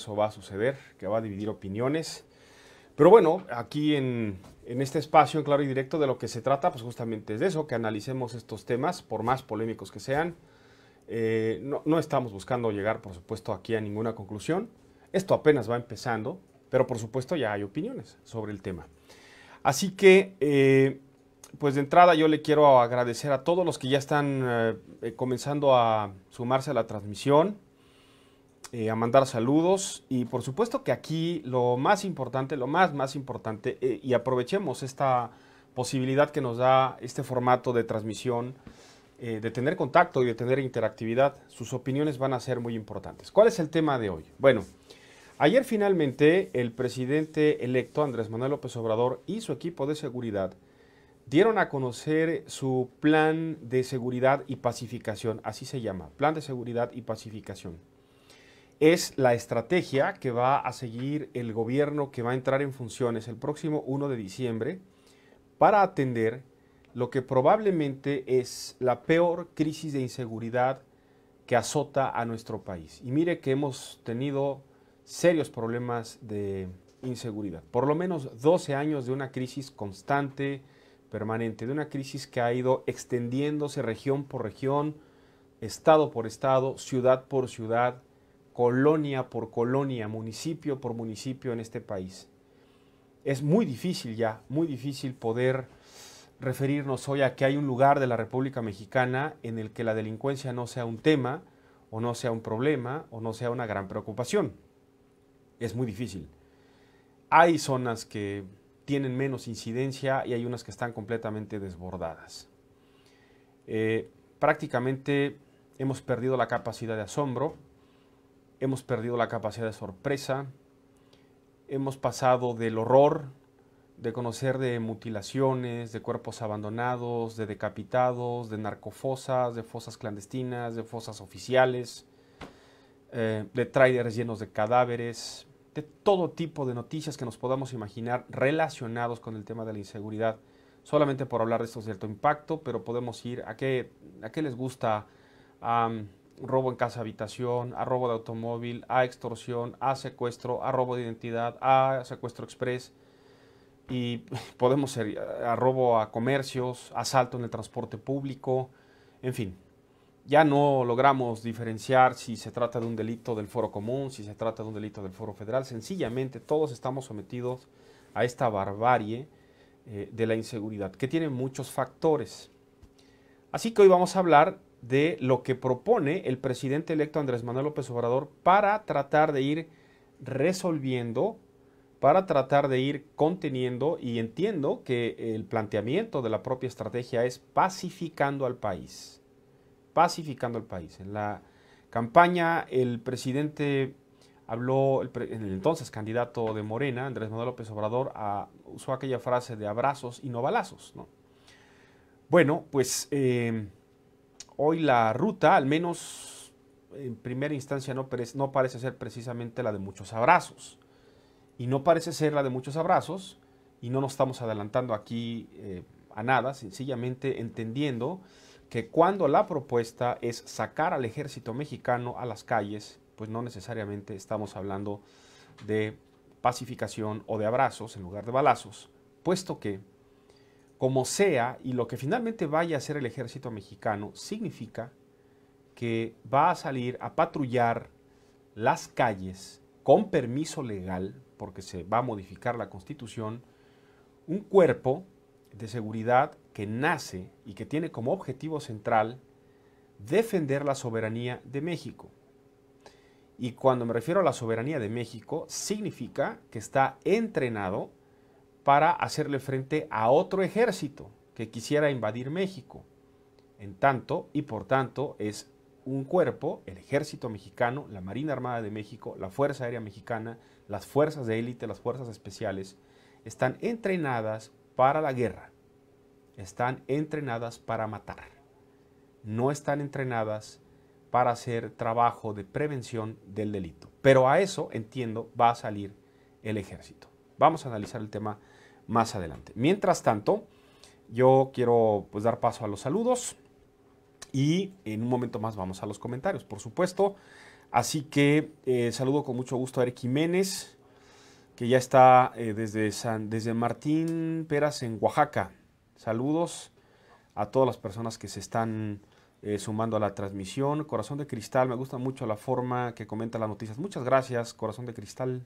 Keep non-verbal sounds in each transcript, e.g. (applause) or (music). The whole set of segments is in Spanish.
Eso va a suceder, que va a dividir opiniones. Pero bueno, aquí en, en este espacio, en claro y directo, de lo que se trata, pues justamente es de eso, que analicemos estos temas, por más polémicos que sean. Eh, no, estamos buscando llegar, por supuesto, aquí a ninguna conclusión. Esto apenas va empezando, pero por supuesto ya hay opiniones sobre el tema. Así que, eh, pues de entrada yo le quiero agradecer a todos los que ya están eh, comenzando a sumarse a la transmisión. Eh, a mandar saludos y por supuesto que aquí lo más importante, lo más, más importante, eh, y aprovechemos esta posibilidad que nos da este formato de transmisión, eh, de tener contacto y de tener interactividad, sus opiniones van a ser muy importantes. ¿Cuál es el tema de hoy? Bueno, ayer finalmente el presidente electo Andrés Manuel López Obrador y su equipo de seguridad dieron a conocer su plan de seguridad y pacificación, así se llama, plan de seguridad y pacificación es la estrategia que va a seguir el gobierno que va a entrar en funciones el próximo 1 de diciembre para atender lo que probablemente es la peor crisis de inseguridad que azota a nuestro país. Y mire que hemos tenido serios problemas de inseguridad, por lo menos 12 años de una crisis constante, permanente, de una crisis que ha ido extendiéndose región por región, estado por estado, ciudad por ciudad, colonia por colonia, municipio por municipio en este país. Es muy difícil ya, muy difícil poder referirnos hoy a que hay un lugar de la República Mexicana en el que la delincuencia no sea un tema, o no sea un problema, o no sea una gran preocupación. Es muy difícil. Hay zonas que tienen menos incidencia y hay unas que están completamente desbordadas. Eh, prácticamente hemos perdido la capacidad de asombro, hemos perdido la capacidad de sorpresa, hemos pasado del horror, de conocer de mutilaciones, de cuerpos abandonados, de decapitados, de narcofosas, de fosas clandestinas, de fosas oficiales, eh, de trailers llenos de cadáveres, de todo tipo de noticias que nos podamos imaginar relacionados con el tema de la inseguridad. Solamente por hablar de estos de alto impacto, pero podemos ir a qué, a qué les gusta robo en casa habitación, a robo de automóvil, a extorsión, a secuestro, a robo de identidad, a secuestro express y (laughs) podemos ser a robo a comercios, asalto en el transporte público, en fin. Ya no logramos diferenciar si se trata de un delito del foro común, si se trata de un delito del foro federal. Sencillamente todos estamos sometidos a esta barbarie eh, de la inseguridad, que tiene muchos factores. Así que hoy vamos a hablar de lo que propone el presidente electo Andrés Manuel López Obrador para tratar de ir resolviendo, para tratar de ir conteniendo y entiendo que el planteamiento de la propia estrategia es pacificando al país, pacificando al país. En la campaña el presidente habló, el, entonces candidato de Morena, Andrés Manuel López Obrador, usó aquella frase de abrazos y no balazos. Bueno, pues... Eh, hoy la ruta, al menos en primera instancia, no, no parece ser precisamente la de muchos abrazos. Y no parece ser la de muchos abrazos, y no nos estamos adelantando aquí eh, a nada, sencillamente entendiendo que cuando la propuesta es sacar al ejército mexicano a las calles, pues no necesariamente estamos hablando de pacificación o de abrazos en lugar de balazos, puesto que como sea, y lo que finalmente vaya a ser el ejército mexicano significa que va a salir a patrullar las calles con permiso legal, porque se va a modificar la constitución, un cuerpo de seguridad que nace y que tiene como objetivo central defender la soberanía de México. Y cuando me refiero a la soberanía de México, significa que está entrenado para hacerle frente a otro ejército que quisiera invadir México. En tanto y por tanto es un cuerpo, el ejército mexicano, la Marina Armada de México, la Fuerza Aérea Mexicana, las fuerzas de élite, las fuerzas especiales, están entrenadas para la guerra, están entrenadas para matar, no están entrenadas para hacer trabajo de prevención del delito. Pero a eso, entiendo, va a salir el ejército. Vamos a analizar el tema más adelante. Mientras tanto, yo quiero pues, dar paso a los saludos y en un momento más vamos a los comentarios, por supuesto. Así que eh, saludo con mucho gusto a Eric Jiménez, que ya está eh, desde, San, desde Martín Peras en Oaxaca. Saludos a todas las personas que se están eh, sumando a la transmisión. Corazón de Cristal, me gusta mucho la forma que comenta las noticias. Muchas gracias, Corazón de Cristal.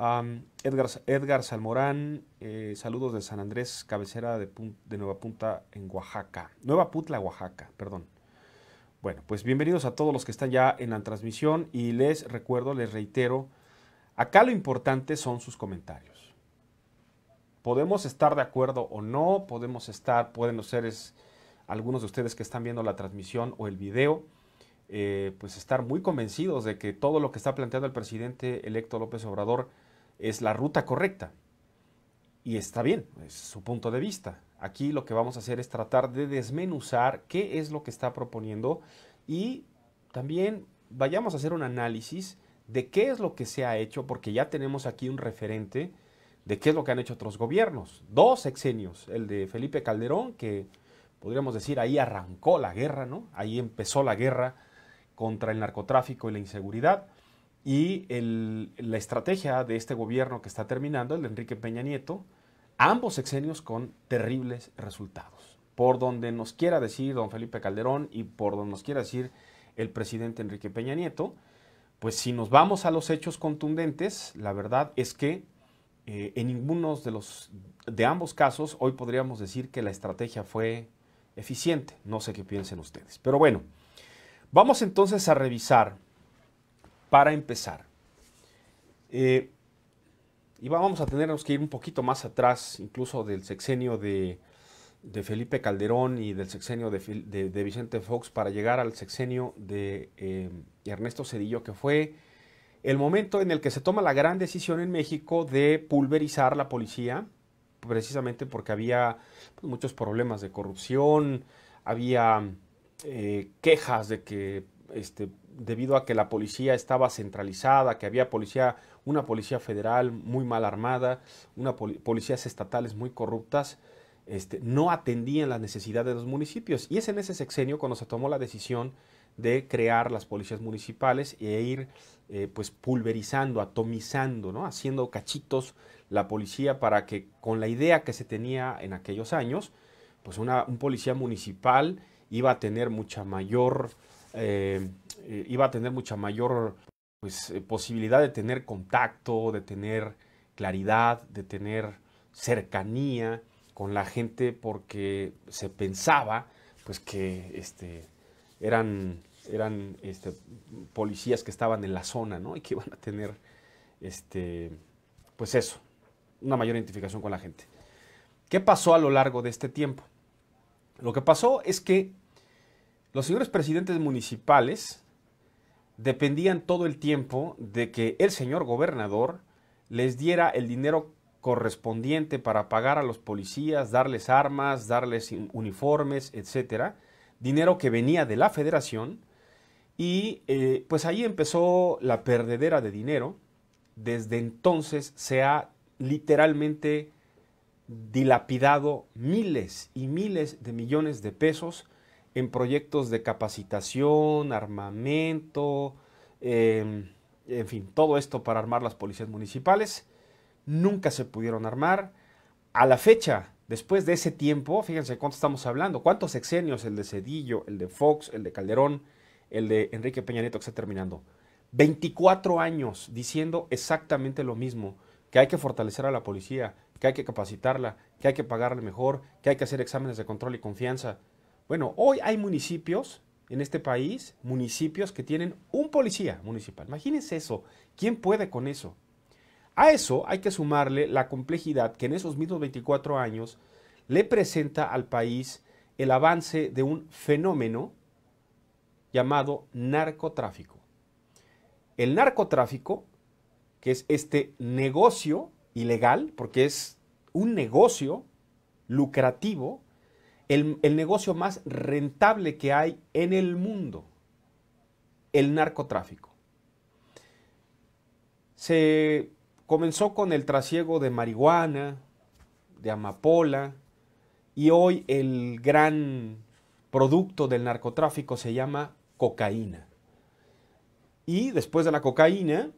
Edgar, Salmorán, eh, saludos de San Andrés, cabecera de, Nueva Punta en Oaxaca. Nueva Putla, Oaxaca, perdón. Bueno, pues bienvenidos a todos los que están ya en la transmisión y les recuerdo, les reitero, acá lo importante son sus comentarios. Podemos estar de acuerdo o no, podemos estar, pueden ser algunos de ustedes que están viendo la transmisión o el video. Eh, pues estar muy convencidos de que todo lo que está planteando el presidente electo López Obrador es la ruta correcta. Y está bien, es su punto de vista. Aquí lo que vamos a hacer es tratar de desmenuzar qué es lo que está proponiendo y también vayamos a hacer un análisis de qué es lo que se ha hecho, porque ya tenemos aquí un referente de qué es lo que han hecho otros gobiernos. Dos exenios el de Felipe Calderón, que podríamos decir ahí arrancó la guerra, ¿no? Ahí empezó la guerra contra el narcotráfico y la inseguridad y la estrategia de este gobierno que está terminando, el de Enrique Peña Nieto, ambos exenios con terribles resultados. Por donde nos quiera decir don Felipe Calderón y por donde nos quiera decir el presidente Enrique Peña Nieto, pues si nos vamos a los hechos contundentes, la verdad es que eh, en ninguno de los de ambos casos hoy podríamos decir que la estrategia fue eficiente. No sé qué piensen ustedes. Pero bueno, vamos entonces a revisar para empezar. Eh, y vamos a tenernos que ir un poquito más atrás, incluso del sexenio de, Felipe Calderón y del sexenio de, Vicente Fox, para llegar al sexenio de eh, Ernesto Cedillo, que fue el momento en el que se toma la gran decisión en México de pulverizar la policía, precisamente porque había pues, muchos problemas de corrupción, había eh, quejas de que este, debido a que la policía estaba centralizada, que había policía, una policía federal muy mal armada, una policías estatales muy corruptas, este, no atendían las necesidades de los municipios. Y es en ese sexenio cuando se tomó la decisión de crear las policías municipales e ir eh, pues pulverizando, atomizando, ¿no? haciendo cachitos la policía para que con la idea que se tenía en aquellos años, pues una, un policía municipal iba a tener mucha mayor eh, iba a tener mucha mayor pues, eh, posibilidad de tener contacto, de tener claridad, de tener cercanía con la gente porque se pensaba pues que este, eran, este, policías que estaban en la zona ¿no? y que iban a tener este, pues eso, una mayor identificación con la gente. ¿Qué pasó a lo largo de este tiempo? Lo que pasó es que los señores presidentes municipales dependían todo el tiempo de que el señor gobernador les diera el dinero correspondiente para pagar a los policías, darles armas, darles uniformes, etcétera, dinero que venía de la federación y eh, pues ahí empezó la perdedera de dinero. Desde entonces se ha literalmente dilapidado miles y miles de millones de pesos en proyectos de capacitación, armamento, em, en fin, todo esto para armar las policías municipales. Nunca se pudieron armar. A la fecha, después de ese tiempo, fíjense cuánto estamos hablando, cuántos sexenios, el de Cedillo, el de Fox, el de Calderón, el de Enrique Peña Nieto que está terminando. 24 años diciendo exactamente lo mismo, que hay que fortalecer a la policía, que hay que capacitarla, que hay que pagarle mejor, que hay que hacer exámenes de control y confianza, bueno, hoy hay municipios en este país, municipios que tienen un policía municipal. Imagínense eso, ¿quién puede con eso? A eso hay que sumarle la complejidad que en esos mismos 24 años le presenta al país el avance de un fenómeno llamado narcotráfico. El narcotráfico, que es este negocio ilegal, porque es un negocio lucrativo, el, negocio más rentable que hay en el mundo, el narcotráfico. Se comenzó con el trasiego de marihuana, de amapola, y hoy el gran producto del narcotráfico se llama cocaína. Y después de la cocaína,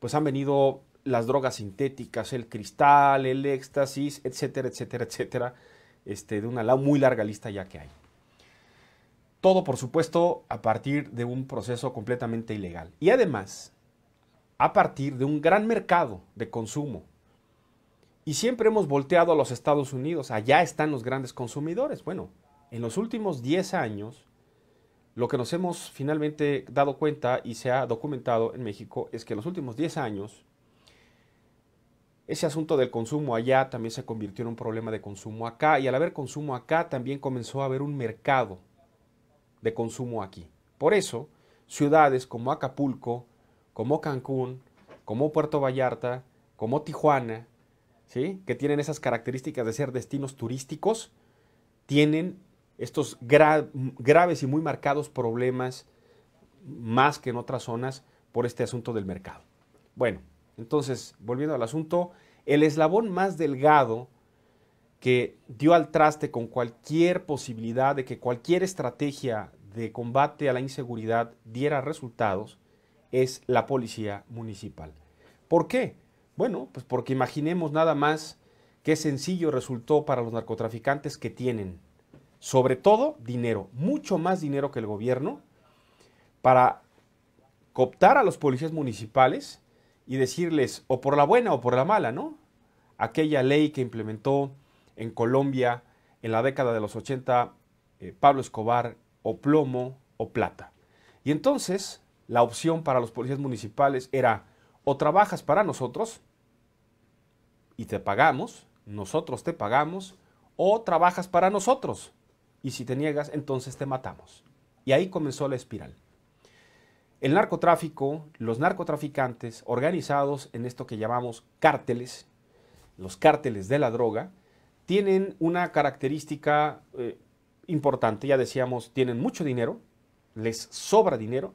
pues han venido las drogas sintéticas, el cristal, el éxtasis, etcétera, etcétera, etcétera, este, de una muy larga lista ya que hay. Todo, por supuesto, a partir de un proceso completamente ilegal. Y además, a partir de un gran mercado de consumo. Y siempre hemos volteado a los Estados Unidos, allá están los grandes consumidores. Bueno, en los últimos 10 años, lo que nos hemos finalmente dado cuenta y se ha documentado en México es que en los últimos 10 años, ese asunto del consumo allá también se convirtió en un problema de consumo acá y al haber consumo acá también comenzó a haber un mercado de consumo aquí. Por eso, ciudades como Acapulco, como Cancún, como Puerto Vallarta, como Tijuana, ¿sí? que tienen esas características de ser destinos turísticos, tienen estos graves y muy marcados problemas más que en otras zonas por este asunto del mercado. Bueno, entonces, volviendo al asunto, el eslabón más delgado que dio al traste con cualquier posibilidad de que cualquier estrategia de combate a la inseguridad diera resultados es la policía municipal. ¿Por qué? Bueno, pues porque imaginemos nada más qué sencillo resultó para los narcotraficantes que tienen, sobre todo dinero, mucho más dinero que el gobierno, para cooptar a los policías municipales y decirles, o por la buena o por la mala, ¿no? Aquella ley que implementó en Colombia en la década de los 80 eh, Pablo Escobar, o plomo o plata. Y entonces la opción para los policías municipales era, o trabajas para nosotros y te pagamos, nosotros te pagamos, o trabajas para nosotros y si te niegas, entonces te matamos. Y ahí comenzó la espiral. El narcotráfico, los narcotraficantes organizados en esto que llamamos cárteles, los cárteles de la droga, tienen una característica eh, importante, ya decíamos, tienen mucho dinero, les sobra dinero,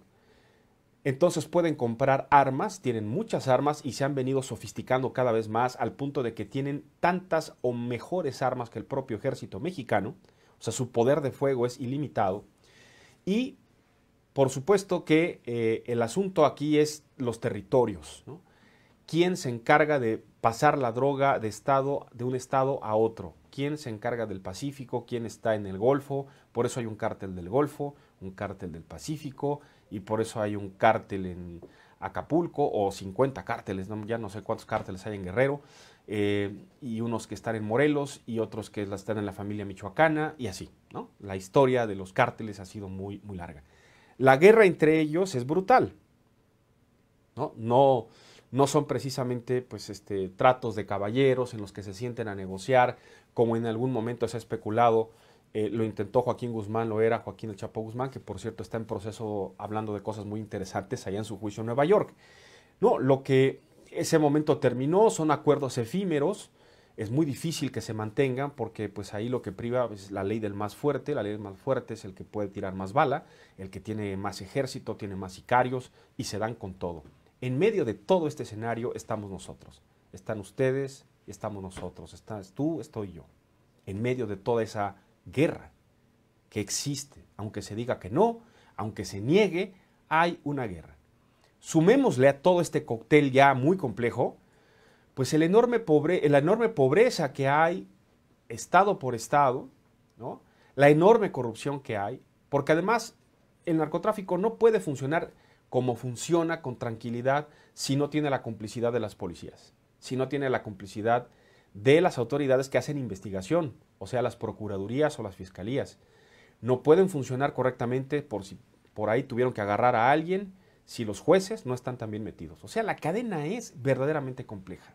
entonces pueden comprar armas, tienen muchas armas y se han venido sofisticando cada vez más al punto de que tienen tantas o mejores armas que el propio ejército mexicano, o sea, su poder de fuego es ilimitado. Y por supuesto que eh, el asunto aquí es los territorios. ¿Quién se encarga de pasar la droga de, estado, de un estado a otro? ¿Quién se encarga del Pacífico? ¿Quién está en el Golfo? Por eso hay un cártel del Golfo, un cártel del Pacífico y por eso hay un cártel en Acapulco o 50 cárteles, ya no sé cuántos cárteles hay en Guerrero. Eh, y unos que están en Morelos y otros que están en la familia michoacana y así, ¿no? La historia de los cárteles ha sido muy, muy larga. La guerra entre ellos es brutal. No, no, no son precisamente pues, este, tratos de caballeros en los que se sienten a negociar, como en algún momento se ha especulado, eh, lo intentó Joaquín Guzmán, lo era Joaquín el Chapo Guzmán, que por cierto está en proceso hablando de cosas muy interesantes allá en su juicio en Nueva York. No, lo que ese momento terminó son acuerdos efímeros, es muy difícil que se mantengan porque pues ahí lo que priva es la ley del más fuerte, la ley del más fuerte es el que puede tirar más bala, el que tiene más ejército, tiene más sicarios y se dan con todo. En medio de todo este escenario estamos nosotros, están ustedes, estamos nosotros, estás tú, estoy yo, en medio de toda esa guerra que existe, aunque se diga que no, aunque se niegue, hay una guerra. Sumémosle a todo este cóctel ya muy complejo, pues el enorme pobre, la enorme pobreza que hay estado por estado, ¿no? la enorme corrupción que hay, porque además el narcotráfico no puede funcionar como funciona con tranquilidad si no tiene la complicidad de las policías, si no tiene la complicidad de las autoridades que hacen investigación, o sea, las procuradurías o las fiscalías. No pueden funcionar correctamente por si por ahí tuvieron que agarrar a alguien, si los jueces no están también metidos. O sea, la cadena es verdaderamente compleja.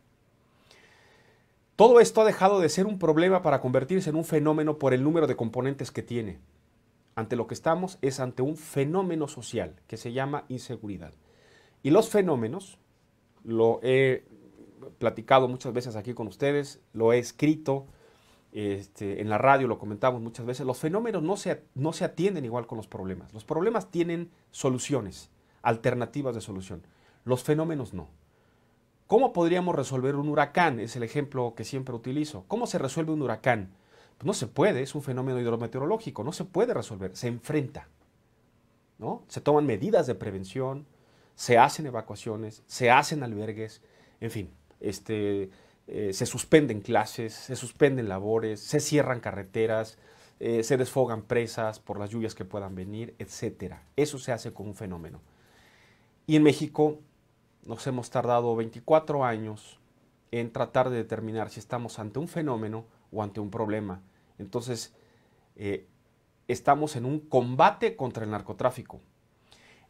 Todo esto ha dejado de ser un problema para convertirse en un fenómeno por el número de componentes que tiene. Ante lo que estamos es ante un fenómeno social que se llama inseguridad. Y los fenómenos, lo he platicado muchas veces aquí con ustedes, lo he escrito este, en la radio, lo comentamos muchas veces, los fenómenos no no se atienden igual con los problemas. Los problemas tienen soluciones, alternativas de solución. Los fenómenos no. ¿Cómo podríamos resolver un huracán? Es el ejemplo que siempre utilizo. ¿Cómo se resuelve un huracán? Pues no se puede, es un fenómeno hidrometeorológico, no se puede resolver, se enfrenta. ¿no? Se toman medidas de prevención, se hacen evacuaciones, se hacen albergues, en fin, este, eh, se suspenden clases, se suspenden labores, se cierran carreteras, eh, se desfogan presas por las lluvias que puedan venir, etc. Eso se hace con un fenómeno. Y en México nos hemos tardado 24 años en tratar de determinar si estamos ante un fenómeno o ante un problema. Entonces, eh, estamos en un combate contra el narcotráfico,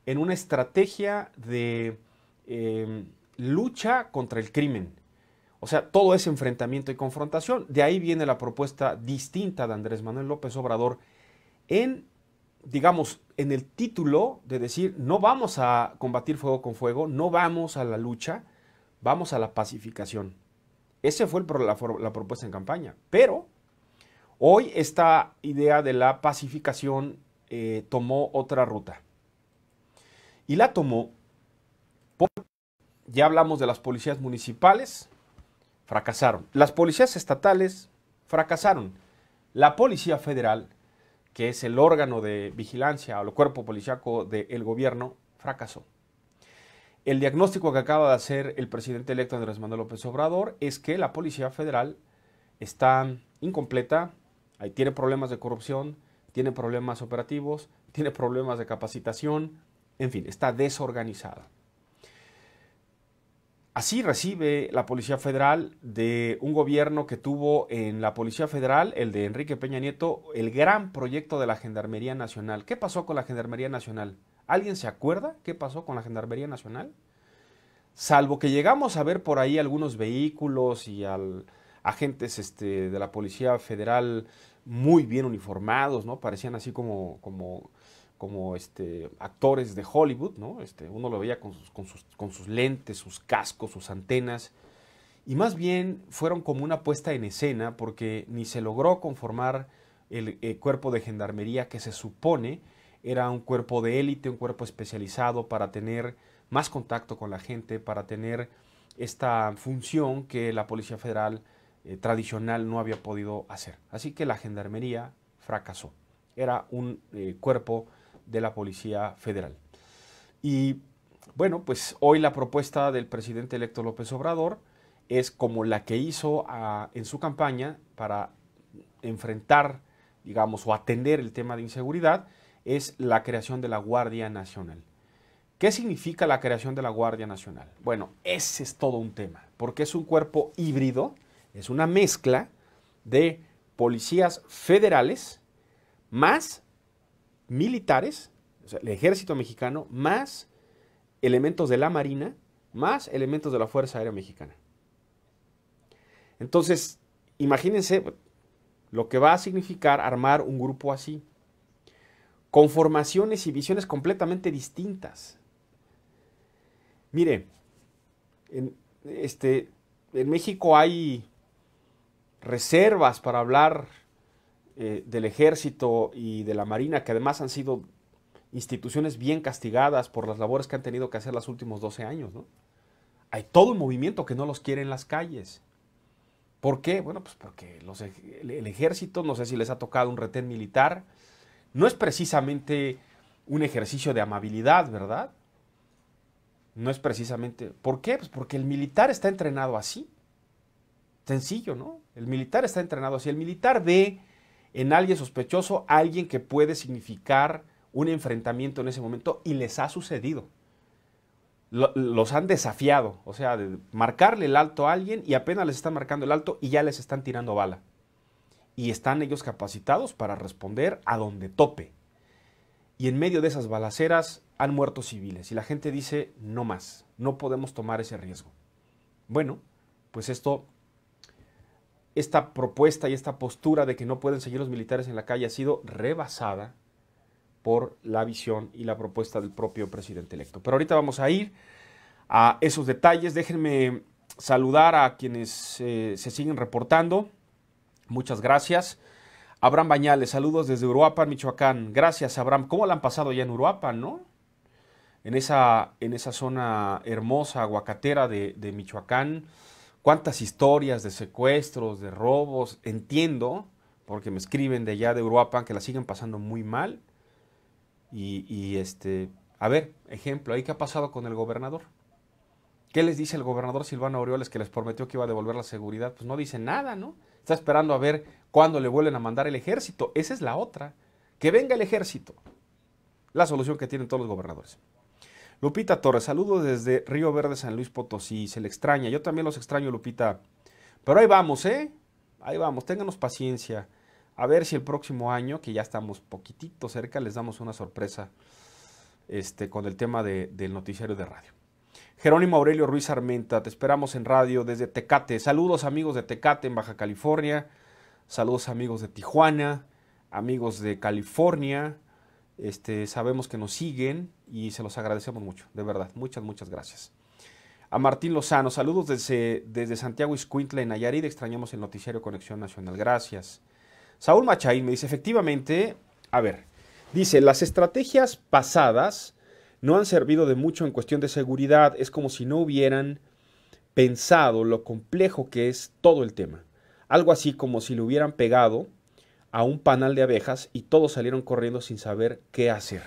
en una estrategia de em, lucha contra el crimen. O sea, todo ese enfrentamiento y confrontación. De ahí viene la propuesta distinta de Andrés Manuel López Obrador en digamos, en el título de decir, no vamos a combatir fuego con fuego, no vamos a la lucha, vamos a la pacificación. Esa fue la, propuesta en campaña. Pero hoy esta idea de la pacificación eh, tomó otra ruta. Y la tomó porque ya hablamos de las policías municipales, fracasaron. Las policías estatales fracasaron. La policía federal que es el órgano de vigilancia o el cuerpo policiaco del gobierno, fracasó. El diagnóstico que acaba de hacer el presidente electo Andrés Manuel López Obrador es que la Policía Federal está incompleta, ahí tiene problemas de corrupción, tiene problemas operativos, tiene problemas de capacitación, en fin, está desorganizada. Así recibe la Policía Federal de un gobierno que tuvo en la Policía Federal, el de Enrique Peña Nieto, el gran proyecto de la Gendarmería Nacional. ¿Qué pasó con la Gendarmería Nacional? ¿Alguien se acuerda qué pasó con la Gendarmería Nacional? Salvo que llegamos a ver por ahí algunos vehículos y al, agentes este, de la Policía Federal muy bien uniformados, ¿no? Parecían así como, como como este, actores de Hollywood, ¿no? Este, uno lo veía con sus, con, sus, lentes, sus cascos, sus antenas, y más bien fueron como una puesta en escena porque ni se logró conformar el, eh, cuerpo de gendarmería que se supone era un cuerpo de élite, un cuerpo especializado para tener más contacto con la gente, para tener esta función que la Policía Federal eh, tradicional no había podido hacer. Así que la gendarmería fracasó. Era un eh, cuerpo de la Policía Federal. Y bueno, pues hoy la propuesta del presidente electo López Obrador es como la que hizo ah, en su campaña para enfrentar, digamos, o atender el tema de inseguridad, es la creación de la Guardia Nacional. ¿Qué significa la creación de la Guardia Nacional? Bueno, ese es todo un tema, porque es un cuerpo híbrido, es una mezcla de policías federales más militares, el ejército mexicano, más elementos de la Marina, más elementos de la Fuerza Aérea Mexicana. Entonces, imagínense lo que va a significar armar un grupo así, con formaciones y visiones completamente distintas. Mire, este, en México hay reservas para hablar eh, del ejército y de la marina, que además han sido instituciones bien castigadas por las labores que han tenido que hacer los últimos 12 años, ¿no? Hay todo un movimiento que no los quiere en las calles. ¿Por qué? Bueno, pues porque el ejército, no sé si les ha tocado un retén militar, no es precisamente un ejercicio de amabilidad, ¿verdad? No es precisamente... ¿Por qué? Pues porque el militar está entrenado así. Sencillo, ¿no? El militar está entrenado así. El militar ve en alguien sospechoso, alguien que puede significar un enfrentamiento en ese momento y les ha sucedido. los han desafiado, o sea, de marcarle el alto a alguien y apenas les están marcando el alto y ya les están tirando bala. Y están ellos capacitados para responder a donde tope. Y en medio de esas balaceras han muerto civiles y la gente dice, no más, no podemos tomar ese riesgo. Bueno, pues esto esta propuesta y esta postura de que no pueden seguir los militares en la calle ha sido rebasada por la visión y la propuesta del propio presidente electo. Pero ahorita vamos a ir a esos detalles. Déjenme saludar a quienes eh, se siguen reportando. Muchas gracias. Abraham Bañales, saludos desde Uruapan, Michoacán. Gracias, Abraham. ¿Cómo la han pasado ya en Uruapan, no? En esa, en esa zona hermosa, aguacatera de Michoacán cuántas historias de secuestros, de robos, entiendo, porque me escriben de allá de Europa que la siguen pasando muy mal. Y, este, a ver, ejemplo, ahí qué ha pasado con el gobernador. ¿Qué les dice el gobernador Silvano Orioles que les prometió que iba a devolver la seguridad? Pues no dice nada, ¿no? Está esperando a ver cuándo le vuelven a mandar el ejército. Esa es la otra. Que venga el ejército. La solución que tienen todos los gobernadores. Lupita Torres, saludos desde Río Verde, San Luis Potosí. Se le extraña. Yo también los extraño, Lupita. Pero ahí vamos, ¿eh? Ahí vamos, ténganos paciencia. A ver si el próximo año, que ya estamos poquitito cerca, les damos una sorpresa este, con el tema del noticiario de radio. Jerónimo Aurelio Ruiz Armenta, te esperamos en radio desde Tecate. Saludos amigos de Tecate en Baja California. Saludos amigos de Tijuana, amigos de California. Este, sabemos que nos siguen y se los agradecemos mucho, de verdad. Muchas, muchas gracias. A Martín Lozano, saludos desde, desde Santiago Iscuintla, en Nayarit. Extrañamos el noticiario Conexión Nacional. Gracias. Saúl Machaín me dice, efectivamente, a ver, dice, las estrategias pasadas no han servido de mucho en cuestión de seguridad. Es como si no hubieran pensado lo complejo que es todo el tema. Algo así como si le hubieran pegado a un panal de abejas y todos salieron corriendo sin saber qué hacer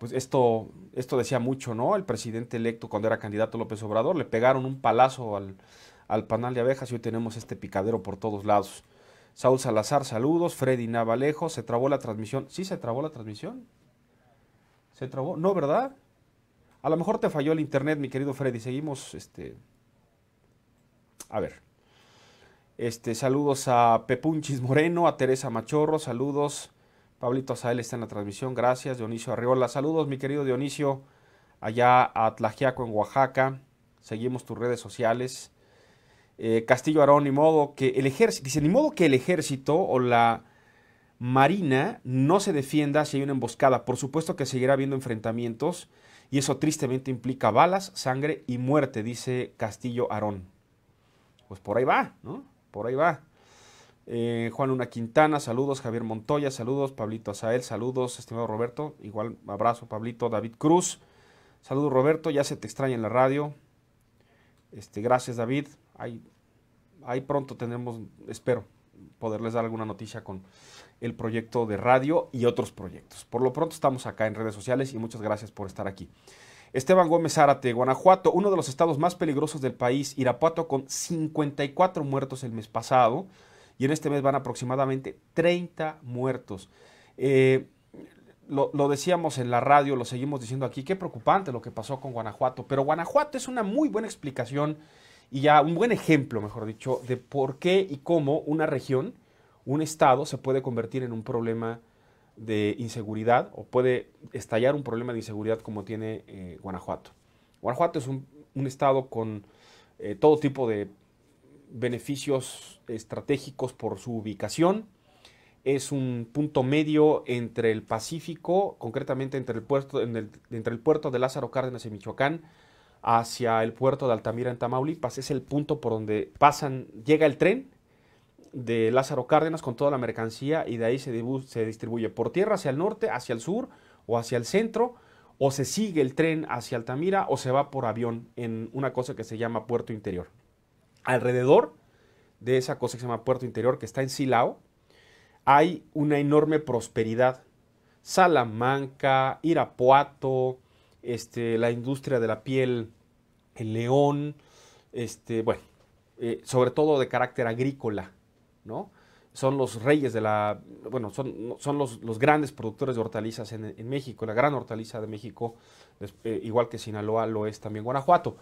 pues esto, esto decía mucho, ¿no? El presidente electo cuando era candidato López Obrador, le pegaron un palazo al, panal de abejas y hoy tenemos este picadero por todos lados. Saúl Salazar, saludos. Freddy Navalejo, se trabó la transmisión. ¿Sí se trabó la transmisión? ¿Se trabó? No, ¿verdad? A lo mejor te falló el internet, mi querido Freddy. Seguimos, este... A ver. Este, saludos a Pepunchis Moreno, a Teresa Machorro, saludos. Pablito Sael está en la transmisión, gracias. Dionisio Arriola, saludos mi querido Dionisio, allá a Tlajiaco en Oaxaca. Seguimos tus redes sociales. Eh, Castillo Arón, ni modo que el ejército, dice, ni modo que el ejército o la marina no se defienda si hay una emboscada. Por supuesto que seguirá habiendo enfrentamientos y eso tristemente implica balas, sangre y muerte, dice Castillo Arón. Pues por ahí va, ¿no? Por ahí va. Eh, Juan Luna Quintana, saludos. Javier Montoya, saludos. Pablito Azael, saludos. Estimado Roberto, igual abrazo, Pablito. David Cruz, saludos, Roberto. Ya se te extraña en la radio. Este, gracias, David. Ahí, ahí pronto tenemos, espero, poderles dar alguna noticia con el proyecto de radio y otros proyectos. Por lo pronto estamos acá en redes sociales y muchas gracias por estar aquí. Esteban Gómez Árate, Guanajuato, uno de los estados más peligrosos del país, Irapuato con 54 muertos el mes pasado y en este mes van aproximadamente 30 muertos. Eh, lo, decíamos en la radio, lo seguimos diciendo aquí, qué preocupante lo que pasó con Guanajuato, pero Guanajuato es una muy buena explicación y ya un buen ejemplo, mejor dicho, de por qué y cómo una región, un estado se puede convertir en un problema de inseguridad o puede estallar un problema de inseguridad como tiene eh, Guanajuato. Guanajuato es un, estado con eh, todo tipo de beneficios estratégicos por su ubicación. Es un punto medio entre el Pacífico, concretamente entre el puerto, entre el puerto de Lázaro Cárdenas en Michoacán, hacia el puerto de Altamira en Tamaulipas. Es el punto por donde pasan, llega el tren de Lázaro Cárdenas con toda la mercancía y de ahí se distribuye por tierra hacia el norte, hacia el sur o hacia el centro, o se sigue el tren hacia Altamira o se va por avión en una cosa que se llama puerto interior alrededor de esa cosa que se llama Puerto Interior, que está en Silao, hay una enorme prosperidad. Salamanca, Irapuato, este, la industria de la piel el León, este, bueno, eh, sobre todo de carácter agrícola, ¿no? Son los reyes de la, bueno, son, los, grandes productores de hortalizas en, México, la gran hortaliza de México, eh, igual que Sinaloa lo es también Guanajuato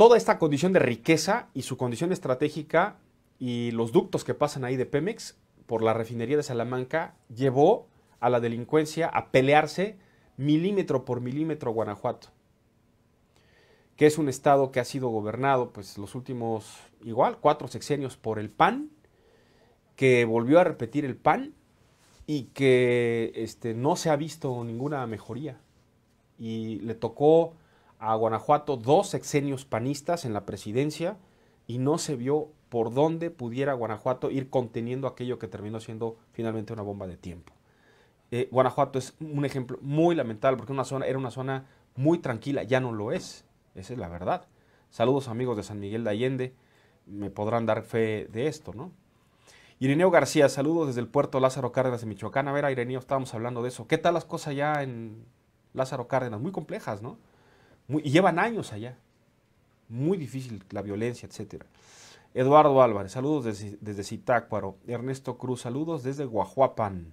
toda esta condición de riqueza y su condición estratégica y los ductos que pasan ahí de Pemex por la refinería de Salamanca llevó a la delincuencia a pelearse milímetro por milímetro Guanajuato, que es un estado que ha sido gobernado pues los últimos igual cuatro sexenios por el PAN, que volvió a repetir el PAN y que este, no se ha visto ninguna mejoría. Y le tocó a Guanajuato dos exenios panistas en la presidencia y no se vio por dónde pudiera Guanajuato ir conteniendo aquello que terminó siendo finalmente una bomba de tiempo. Eh, Guanajuato es un ejemplo muy lamentable porque una zona, era una zona muy tranquila, ya no lo es, esa es la verdad. Saludos amigos de San Miguel de Allende, me podrán dar fe de esto, ¿no? Ireneo García, saludos desde el puerto Lázaro Cárdenas de Michoacán. A ver, Ireneo, estábamos hablando de eso. ¿Qué tal las cosas ya en Lázaro Cárdenas? Muy complejas, ¿no? y llevan años allá. Muy difícil la violencia, etcétera. Eduardo Álvarez, saludos desde, Citácuaro. Ernesto Cruz, saludos desde Guajuapan.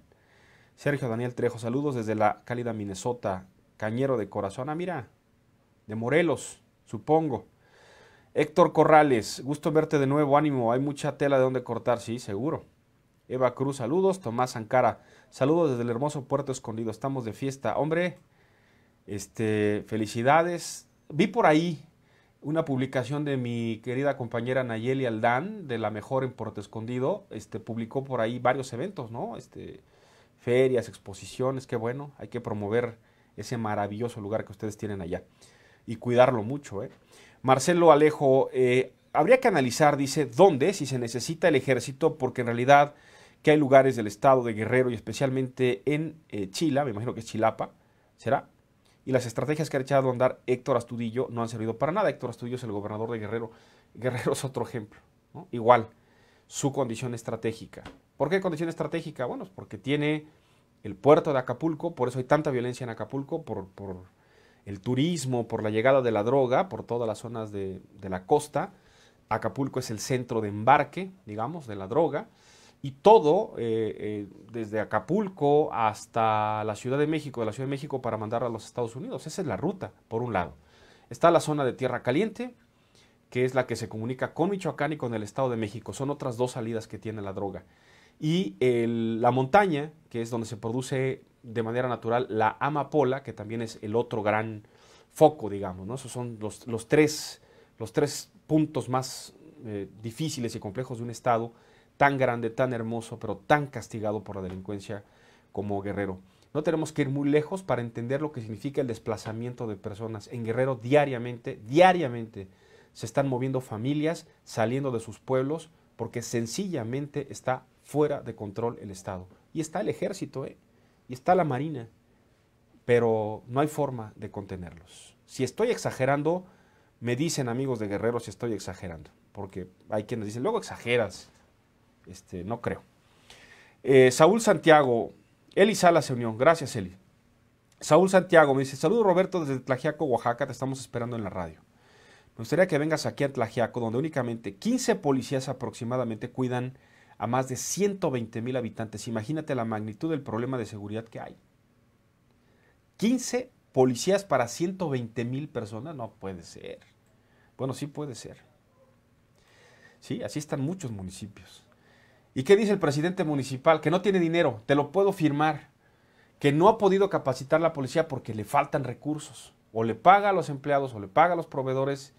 Sergio Daniel Trejo, saludos desde la cálida Minnesota. Cañero de corazón, ah, mira, de Morelos, supongo. Héctor Corrales, gusto verte de nuevo, ánimo, hay mucha tela de donde cortar, sí, seguro. Eva Cruz, saludos. Tomás Ancara, saludos desde el hermoso puerto escondido, estamos de fiesta. Hombre, este, felicidades. Vi por ahí una publicación de mi querida compañera Nayeli Aldán, de La Mejor en Puerto Escondido, este, publicó por ahí varios eventos, ¿no? Este, ferias, exposiciones, qué bueno, hay que promover ese maravilloso lugar que ustedes tienen allá y cuidarlo mucho, ¿eh? Marcelo Alejo, eh, habría que analizar, dice, dónde, si se necesita el ejército, porque en realidad que hay lugares del estado de Guerrero y especialmente en eh, Chila, me imagino que es Chilapa, ¿será? y las estrategias que ha echado a andar Héctor Astudillo no han servido para nada. Héctor Astudillo es el gobernador de Guerrero. Guerrero es otro ejemplo. Igual, su condición estratégica. ¿Por qué condición estratégica? Bueno, porque tiene el puerto de Acapulco, por eso hay tanta violencia en Acapulco, por, el turismo, por la llegada de la droga, por todas las zonas de, de la costa. Acapulco es el centro de embarque, digamos, de la droga y todo, eh, eh, desde Acapulco hasta la Ciudad de México, de la Ciudad de México para mandar a los Estados Unidos. Esa es la ruta, por un lado. Está la zona de Tierra Caliente, que es la que se comunica con Michoacán y con el Estado de México. Son otras dos salidas que tiene la droga. Y la montaña, que es donde se produce de manera natural la amapola, que también es el otro gran foco, digamos. ¿no? Esos son los, tres, los tres puntos más eh, difíciles y complejos de un Estado tan grande, tan hermoso, pero tan castigado por la delincuencia como Guerrero. No tenemos que ir muy lejos para entender lo que significa el desplazamiento de personas. En Guerrero diariamente, diariamente se están moviendo familias saliendo de sus pueblos porque sencillamente está fuera de control el Estado. Y está el ejército, ¿eh? y está la marina, pero no hay forma de contenerlos. Si estoy exagerando, me dicen amigos de Guerrero si estoy exagerando, porque hay quienes dicen, luego exageras, este, no creo. Eh, Saúl Santiago, Eli Salas se Gracias, Eli. Saúl Santiago me dice, saludo Roberto desde Tlajiaco, Oaxaca, te estamos esperando en la radio. Me gustaría que vengas aquí a Tlajiaco, donde únicamente 15 policías aproximadamente cuidan a más de 120 mil habitantes. Imagínate la magnitud del problema de seguridad que hay. 15 policías para 120 mil personas, no puede ser. Bueno, sí puede ser. Sí, así están muchos municipios. ¿Y qué dice el presidente municipal? Que no tiene dinero, te lo puedo firmar. Que no ha podido capacitar la policía porque le faltan recursos. O le paga a los empleados, o le paga a los proveedores,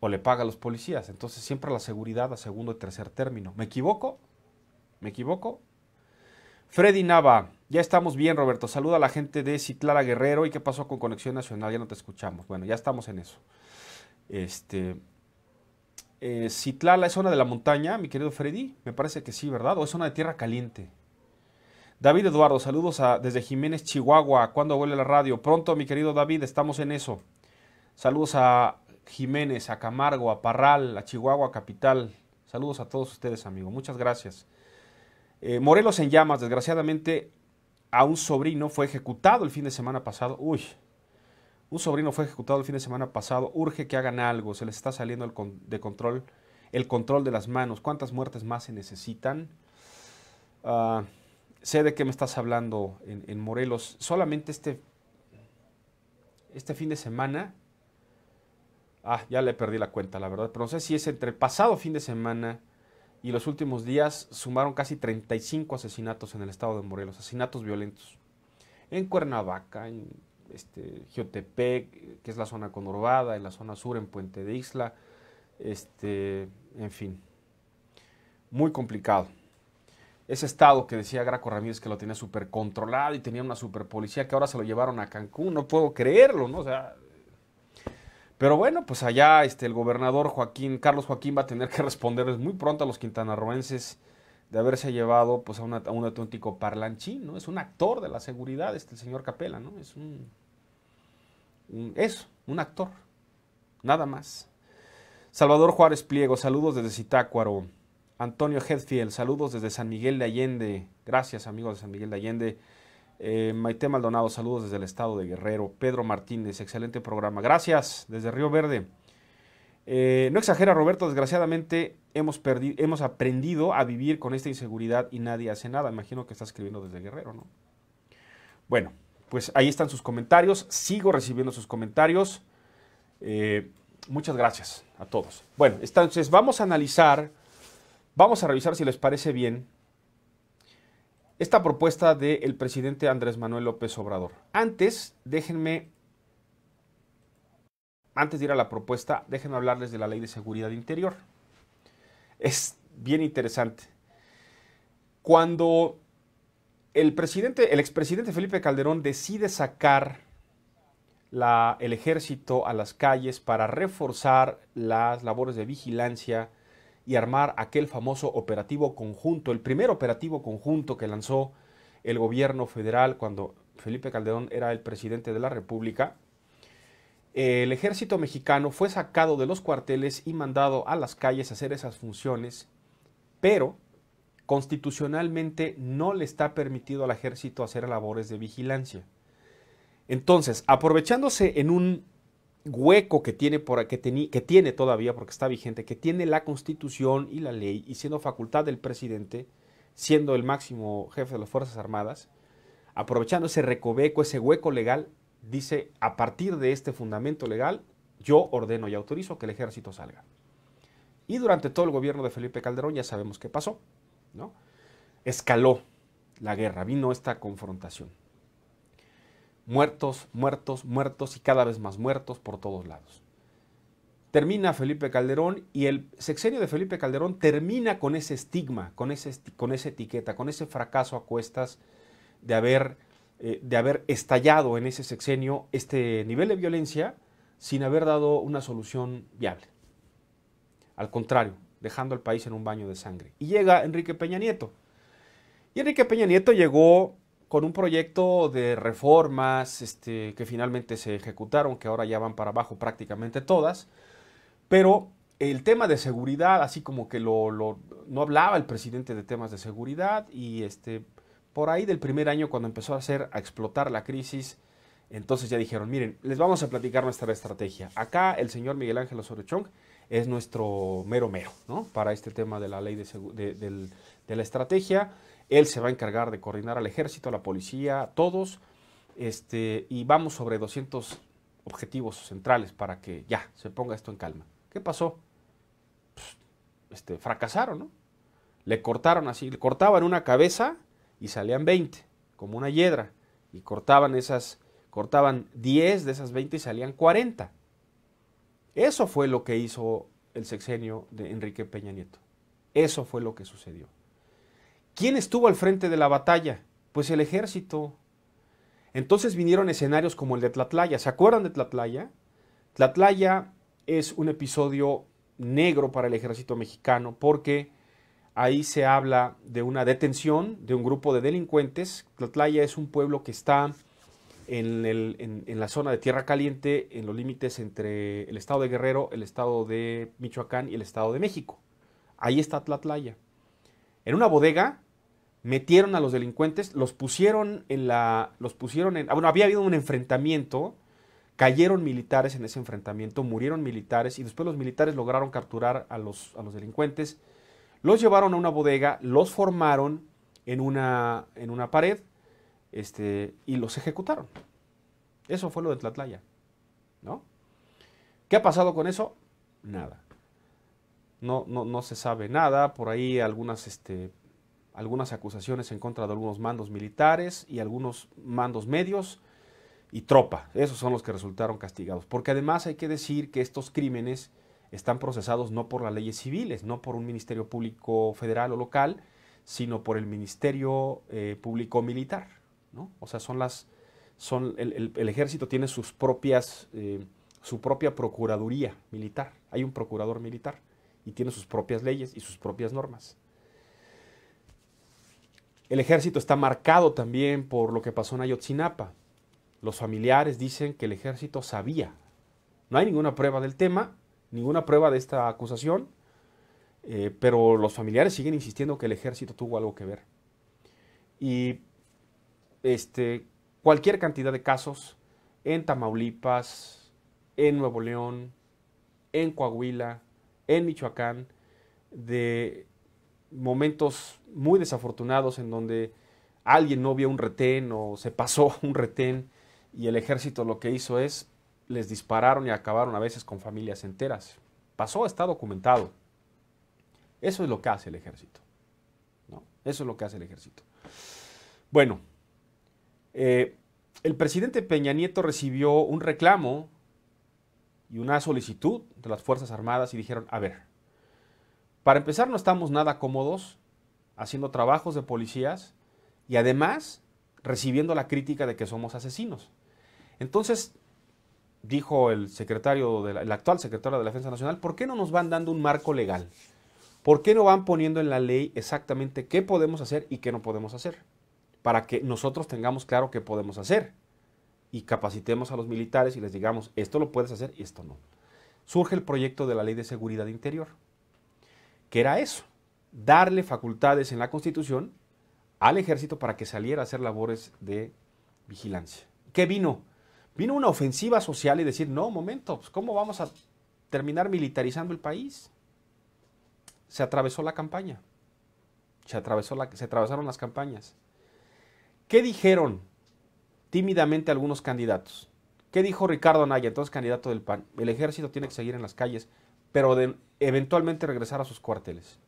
o le paga a los policías. Entonces siempre la seguridad a segundo y tercer término. ¿Me equivoco? ¿Me equivoco? Freddy Nava, ya estamos bien, Roberto. Saluda a la gente de Citlara Guerrero. ¿Y qué pasó con Conexión Nacional? Ya no te escuchamos. Bueno, ya estamos en eso. Este, eh, Citlala es zona de la montaña, mi querido Freddy. Me parece que sí, ¿verdad? O es zona de tierra caliente. David Eduardo, saludos desde Jiménez, Chihuahua. ¿Cuándo vuelve la radio? Pronto, mi querido David, estamos en eso. Saludos a Jiménez, a Camargo, a Parral, a Chihuahua Capital. Saludos a todos ustedes, amigo. Muchas gracias. Eh, Morelos en llamas, desgraciadamente, a un sobrino fue ejecutado el fin de semana pasado. Uy, un sobrino fue ejecutado el fin de semana pasado. Urge que hagan algo. Se les está saliendo de control el control de las manos. ¿Cuántas muertes más se necesitan? Ah, sé de qué me estás hablando en, Morelos. Solamente este, este fin de semana. Ah, ya le perdí la cuenta, la verdad. Pero no sé si es entre pasado fin de semana y los últimos días sumaron casi 35 asesinatos en el estado de Morelos, asesinatos violentos. En Cuernavaca, en este, Giotepec, que es la zona conurbada, en la zona sur, en Puente de Isla, este, en fin, muy complicado. Ese estado que decía Graco Ramírez que lo tenía súper controlado y tenía una super policía que ahora se lo llevaron a Cancún, no puedo creerlo, ¿no? O sea, pero bueno, pues allá este, el gobernador Joaquín, Carlos Joaquín va a tener que responderles muy pronto a los quintanarroenses de haberse llevado pues, a, un auténtico parlanchín, ¿no? Es un actor de la seguridad, este el señor Capela, ¿no? Es un eso, un actor, nada más. Salvador Juárez Pliego, saludos desde Citácuaro. Antonio hetfield. saludos desde San Miguel de Allende. Gracias, amigos de San Miguel de Allende. Eh, Maite Maldonado, saludos desde el estado de Guerrero. Pedro Martínez, excelente programa. Gracias, desde Río Verde. Eh, no exagera, Roberto, desgraciadamente hemos, perdido, hemos aprendido a vivir con esta inseguridad y nadie hace nada. Imagino que está escribiendo desde Guerrero, ¿no? Bueno, pues ahí están sus comentarios. Sigo recibiendo sus comentarios. Eh, muchas gracias a todos. Bueno, entonces vamos a analizar, vamos a revisar si les parece bien esta propuesta del presidente Andrés Manuel López Obrador. Antes, déjenme, antes de ir a la propuesta, déjenme hablarles de la ley de seguridad interior. Es bien interesante. Cuando el presidente, el expresidente Felipe Calderón decide sacar el ejército a las calles para reforzar las labores de vigilancia y armar aquel famoso operativo conjunto, el primer operativo conjunto que lanzó el gobierno federal cuando Felipe Calderón era el presidente de la República. El ejército mexicano fue sacado de los cuarteles y mandado a las calles a hacer esas funciones, pero constitucionalmente no le está permitido al ejército hacer labores de vigilancia. Entonces, aprovechándose en un hueco que tiene, por, que tiene todavía, porque está vigente, que tiene la constitución y la ley, y siendo facultad del presidente, siendo el máximo jefe de las Fuerzas Armadas, aprovechando ese recoveco, ese hueco legal, dice, a partir de este fundamento legal, yo ordeno y autorizo que el ejército salga. Y durante todo el gobierno de Felipe Calderón ya sabemos qué pasó. Escaló la guerra, vino esta confrontación. Muertos, muertos, muertos y cada vez más muertos por todos lados. Termina Felipe Calderón y el sexenio de Felipe Calderón termina con ese estigma, con, ese, con esa etiqueta, con ese fracaso a cuestas de haber, eh, de haber estallado en ese sexenio este nivel de violencia sin haber dado una solución viable. Al contrario, dejando al país en un baño de sangre. Y llega Enrique Peña Nieto. Y Enrique Peña Nieto llegó con un proyecto de reformas este, que finalmente se ejecutaron, que ahora ya van para abajo prácticamente todas, pero el tema de seguridad, así como que no hablaba el presidente de temas de seguridad y este, por ahí del primer año cuando empezó a hacer, a explotar la crisis, entonces ya dijeron, miren, les vamos a platicar nuestra estrategia. Acá el señor Miguel Ángel Osorio Chong es nuestro mero mero, ¿no? Para este tema de la ley de, de, la estrategia. Él se va a encargar de coordinar al ejército, a la policía, a todos. Este, y vamos sobre 200 objetivos centrales para que ya se ponga esto en calma. ¿Qué pasó? Pues, este, fracasaron, ¿no? Le cortaron así, le cortaban una cabeza y salían 20, como una hiedra. Y cortaban esas, cortaban 10 de esas 20 y salían 40. Eso fue lo que hizo el sexenio de Enrique Peña Nieto. Eso fue lo que sucedió. ¿Quién estuvo al frente de la batalla? Pues el ejército. Entonces vinieron escenarios como el de Tlatlaya. ¿Se acuerdan de Tlatlaya? Tlatlaya es un episodio negro para el ejército mexicano porque ahí se habla de una detención de un grupo de delincuentes. Tlatlaya es un pueblo que está en, la zona de Tierra Caliente, en los límites entre el estado de Guerrero, el estado de Michoacán y el estado de México. Ahí está Tlatlaya. En una bodega metieron a los delincuentes, los pusieron en la... Los pusieron en, ah, bueno, había habido un enfrentamiento, cayeron militares en ese enfrentamiento, murieron militares y después los militares lograron capturar a los, a los delincuentes. Los llevaron a una bodega, los formaron en una, en una pared, este, y los ejecutaron. Eso fue lo de Tlatlaya, ¿no? ¿Qué ha pasado con eso? Nada. No, se sabe nada, por ahí este, algunas, acusaciones en contra de algunos mandos militares y algunos mandos medios y tropa. Esos son los que resultaron castigados. Porque además hay que decir que estos crímenes están procesados no por las leyes civiles, no por un Ministerio Público Federal o local, sino por el Ministerio eh, Público Militar. O sea, son las, son, el, ejército tiene sus propias, eh, su propia procuraduría militar, hay un procurador militar y tiene sus propias leyes y sus propias normas. El ejército está marcado también por lo que pasó en Ayotzinapa. Los familiares dicen que el ejército sabía. No hay ninguna prueba del tema, ninguna prueba de esta acusación, eh, pero los familiares siguen insistiendo que el ejército tuvo algo que ver. Y este, cualquier cantidad de casos en Tamaulipas, en Nuevo León, en Coahuila, en Michoacán, de momentos muy desafortunados en donde alguien no vio un retén o se pasó (laughs) un retén y el ejército lo que hizo es les dispararon y acabaron a veces con familias enteras. Pasó, está documentado. Eso es lo que hace el ejército. Eso es lo que hace el ejército. Bueno, eh, el presidente Peña Nieto recibió un reclamo y una solicitud de las Fuerzas Armadas y dijeron, a ver, para empezar no estamos nada cómodos haciendo trabajos de policías y además recibiendo la crítica de que somos asesinos. Entonces, dijo el secretario, de la, el actual secretario de la Defensa Nacional, ¿por qué no nos van dando un marco legal? ¿Por qué no van poniendo en la ley exactamente qué podemos hacer y qué no podemos hacer? para que nosotros tengamos claro qué podemos hacer y capacitemos a los militares y les digamos, esto lo puedes hacer y esto no. Surge el proyecto de la Ley de Seguridad Interior, que era eso, darle facultades en la Constitución al ejército para que saliera a hacer labores de vigilancia. ¿Qué vino? Vino una ofensiva social y decir, no, momento, pues, ¿cómo vamos a terminar militarizando el país? Se atravesó la campaña, se, atravesó la, se atravesaron las campañas. ¿Qué dijeron tímidamente algunos candidatos? ¿Qué dijo Ricardo Anaya, entonces candidato del PAN? El ejército tiene que seguir en las calles, pero eventualmente regresar a sus cuarteles.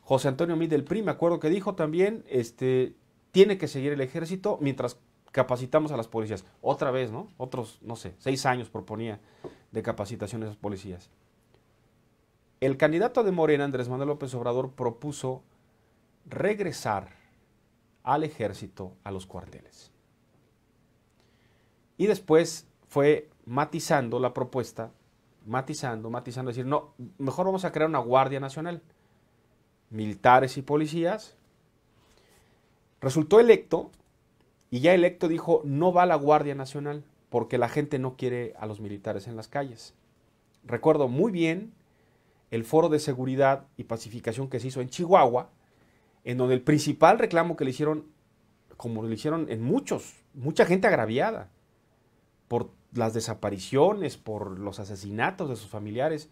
José Antonio Middelprim, del me acuerdo que dijo también, este, tiene que seguir el ejército mientras capacitamos a las policías. Otra vez, ¿no? Otros, no sé, seis años proponía de capacitación a esas policías. El candidato de Morena, Andrés Manuel López Obrador, propuso regresar al ejército, a los cuarteles. Y después fue matizando la propuesta, matizando, matizando, decir, no, mejor vamos a crear una Guardia Nacional, militares y policías. Resultó electo y ya electo dijo, no va la Guardia Nacional porque la gente no quiere a los militares en las calles. Recuerdo muy bien el foro de seguridad y pacificación que se hizo en Chihuahua, en donde el principal reclamo que le hicieron, como le hicieron en muchos, mucha gente agraviada, por las desapariciones, por los asesinatos de sus familiares,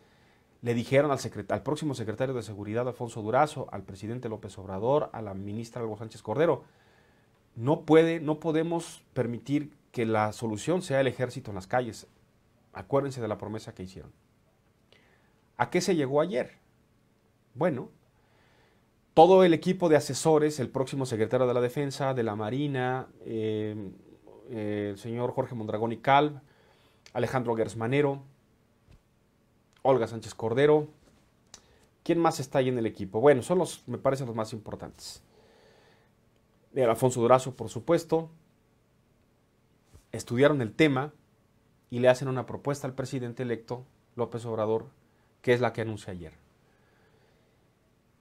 le dijeron al, al, próximo secretario de Seguridad, Alfonso Durazo, al presidente López Obrador, a la ministra Algo Sánchez Cordero, no puede, no podemos permitir que la solución sea el ejército en las calles. Acuérdense de la promesa que hicieron. ¿A qué se llegó ayer? Bueno, todo el equipo de asesores, el próximo secretario de la Defensa, de la Marina, eh, el señor Jorge Mondragón y Calv, Alejandro Gersmanero, Olga Sánchez Cordero. ¿Quién más está ahí en el equipo? Bueno, son los, me parecen los más importantes. Alfonso Durazo, por supuesto. Estudiaron el tema y le hacen una propuesta al presidente electo, López Obrador, que es la que anuncia ayer.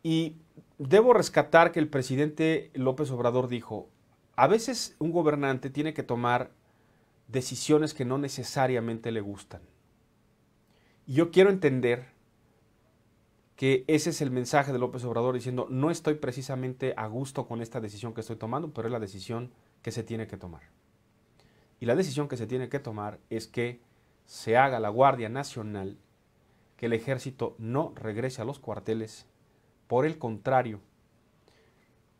Y debo rescatar que el presidente López Obrador dijo, a veces un gobernante tiene que tomar decisiones que no necesariamente le gustan. Y yo quiero entender que ese es el mensaje de López Obrador diciendo, no estoy precisamente a gusto con esta decisión que estoy tomando, pero es la decisión que se tiene que tomar. Y la decisión que se tiene que tomar es que se haga la Guardia Nacional, que el ejército no regrese a los cuarteles por el contrario,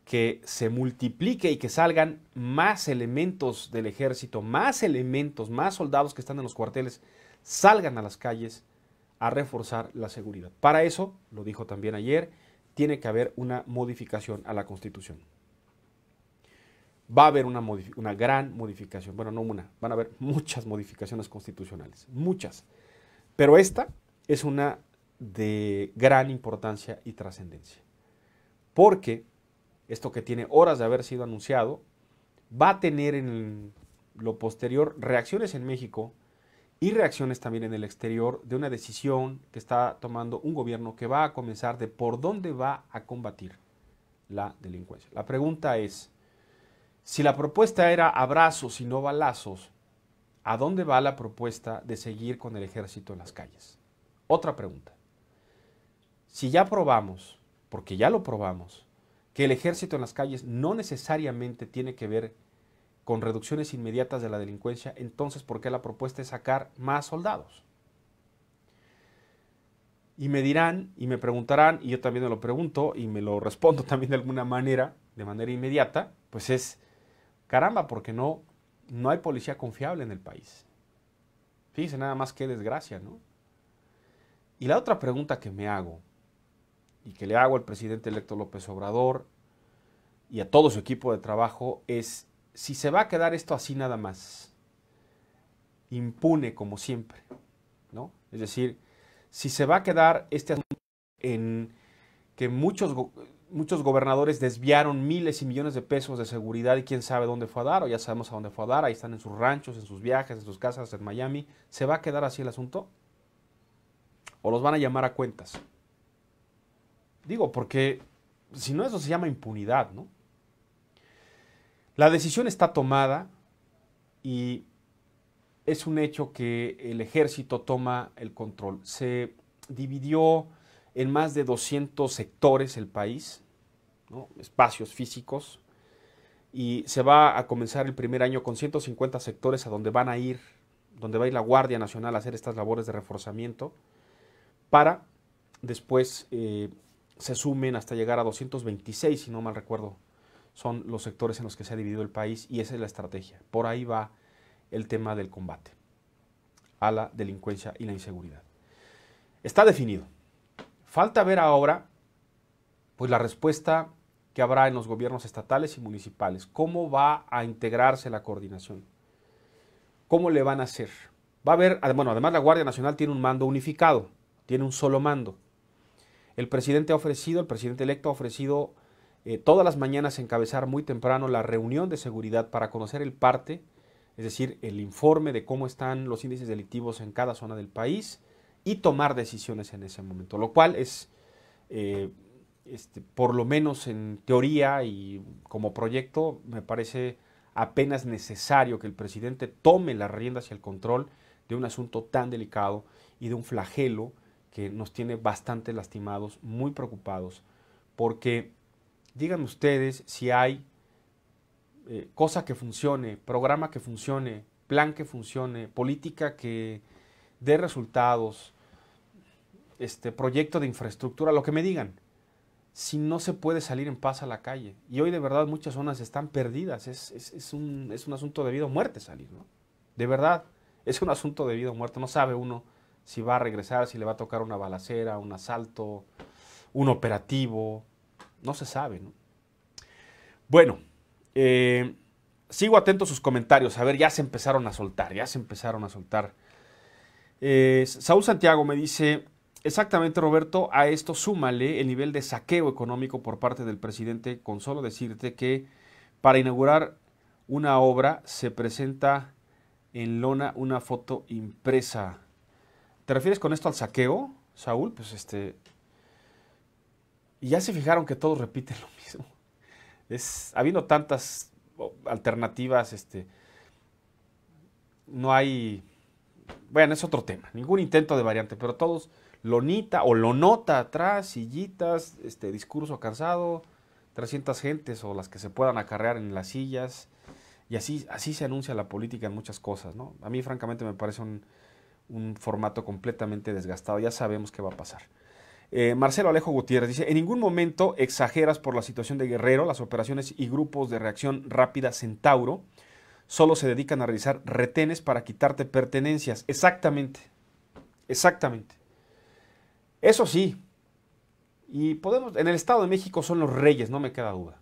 que se multiplique y que salgan más elementos del ejército, más elementos, más soldados que están en los cuarteles, salgan a las calles a reforzar la seguridad. Para eso, lo dijo también ayer, tiene que haber una modificación a la Constitución. Va a haber una, gran modificación, bueno, no una, van a haber (laughs) muchas modificaciones constitucionales, muchas. Pero esta es una de gran importancia y trascendencia. Porque esto que tiene horas de haber sido anunciado, va a tener en lo posterior reacciones en México y reacciones también en el exterior de una decisión que está tomando un gobierno que va a comenzar de por dónde va a combatir la delincuencia. La pregunta es, si la propuesta era abrazos y no balazos, ¿a dónde va la propuesta de seguir con el ejército en las calles? Otra pregunta si ya probamos, porque ya lo probamos, que el ejército en las calles no necesariamente tiene que ver con reducciones inmediatas de la delincuencia, entonces ¿por qué la propuesta es sacar más soldados? Y me dirán y me preguntarán, y yo también me lo pregunto y me lo respondo (laughs) también de alguna manera, de manera inmediata, pues es, caramba, porque no, no hay policía confiable en el país. Fíjense nada más qué desgracia, ¿no? Y la otra pregunta que me hago y que le hago al presidente electo López Obrador y a todo su equipo de trabajo es si se va a quedar esto así nada más, impune como siempre, ¿no? Es decir, si se va a quedar este asunto en que muchos, muchos gobernadores desviaron miles y millones de pesos de seguridad y quién sabe dónde fue a dar, o ya sabemos a dónde fue a dar, ahí están en sus ranchos, en sus viajes, en sus casas en Miami, ¿se va a quedar así el asunto? ¿O los van a llamar a cuentas? Digo, porque si no, eso se llama impunidad, ¿no? La decisión está tomada y es un hecho que el ejército toma el control. Se dividió en más de 200 sectores el país, ¿no? espacios físicos, y se va a comenzar el primer año con 150 sectores a donde van a ir, donde va a ir la Guardia Nacional a hacer estas labores de reforzamiento, para después eh, se sumen hasta llegar a 226, si no mal recuerdo, son los sectores en los que se ha dividido el país y esa es la estrategia. Por ahí va el tema del combate a la delincuencia y la inseguridad. Está definido. Falta ver ahora pues la respuesta que habrá en los gobiernos estatales y municipales, cómo va a integrarse la coordinación. ¿Cómo le van a hacer? Va a haber, bueno, además la Guardia Nacional tiene un mando unificado, tiene un solo mando. El presidente ha ofrecido, el presidente electo ha ofrecido eh, todas las mañanas encabezar muy temprano la reunión de seguridad para conocer el parte, es decir, el informe de cómo están los índices delictivos en cada zona del país y tomar decisiones en ese momento, lo cual es, eh, este, por lo menos en teoría y como proyecto, me parece apenas necesario que el presidente tome las riendas y el control de un asunto tan delicado y de un flagelo que nos tiene bastante lastimados, muy preocupados, porque digan ustedes si hay eh, cosa que funcione, programa que funcione, plan que funcione, política que dé resultados, este proyecto de infraestructura, lo que me digan, si no se puede salir en paz a la calle. Y hoy de verdad muchas zonas están perdidas, es, es, es, un, es un, asunto de vida o muerte salir, ¿no? De verdad, es un asunto de vida o muerte, no sabe uno si va a regresar, si le va a tocar una balacera, un asalto, un operativo, no se sabe. Bueno, eh, sigo atento a sus comentarios, a ver, ya se empezaron a soltar, ya se empezaron a soltar. Eh, Saúl Santiago me dice, exactamente Roberto, a esto súmale el nivel de saqueo económico por parte del presidente con solo decirte que para inaugurar una obra se presenta en lona una foto impresa ¿Te refieres con esto al saqueo, Saúl? Pues este. Y ya se fijaron que todos repiten lo mismo. Es, habiendo tantas alternativas, este. No hay. Bueno, es otro tema. Ningún intento de variante, pero todos. Lonita o nota atrás, sillitas, este discurso cansado, 300 gentes o las que se puedan acarrear en las sillas. Y así, así se anuncia la política en muchas cosas, ¿no? A mí, francamente, me parece un, un formato completamente desgastado. Ya sabemos qué va a pasar. Eh, Marcelo Alejo Gutiérrez dice, en ningún momento exageras por la situación de Guerrero, las operaciones y grupos de reacción rápida Centauro solo se dedican a realizar retenes para quitarte pertenencias. Exactamente, exactamente. Eso sí, y podemos, en el Estado de México son los reyes, no me queda duda.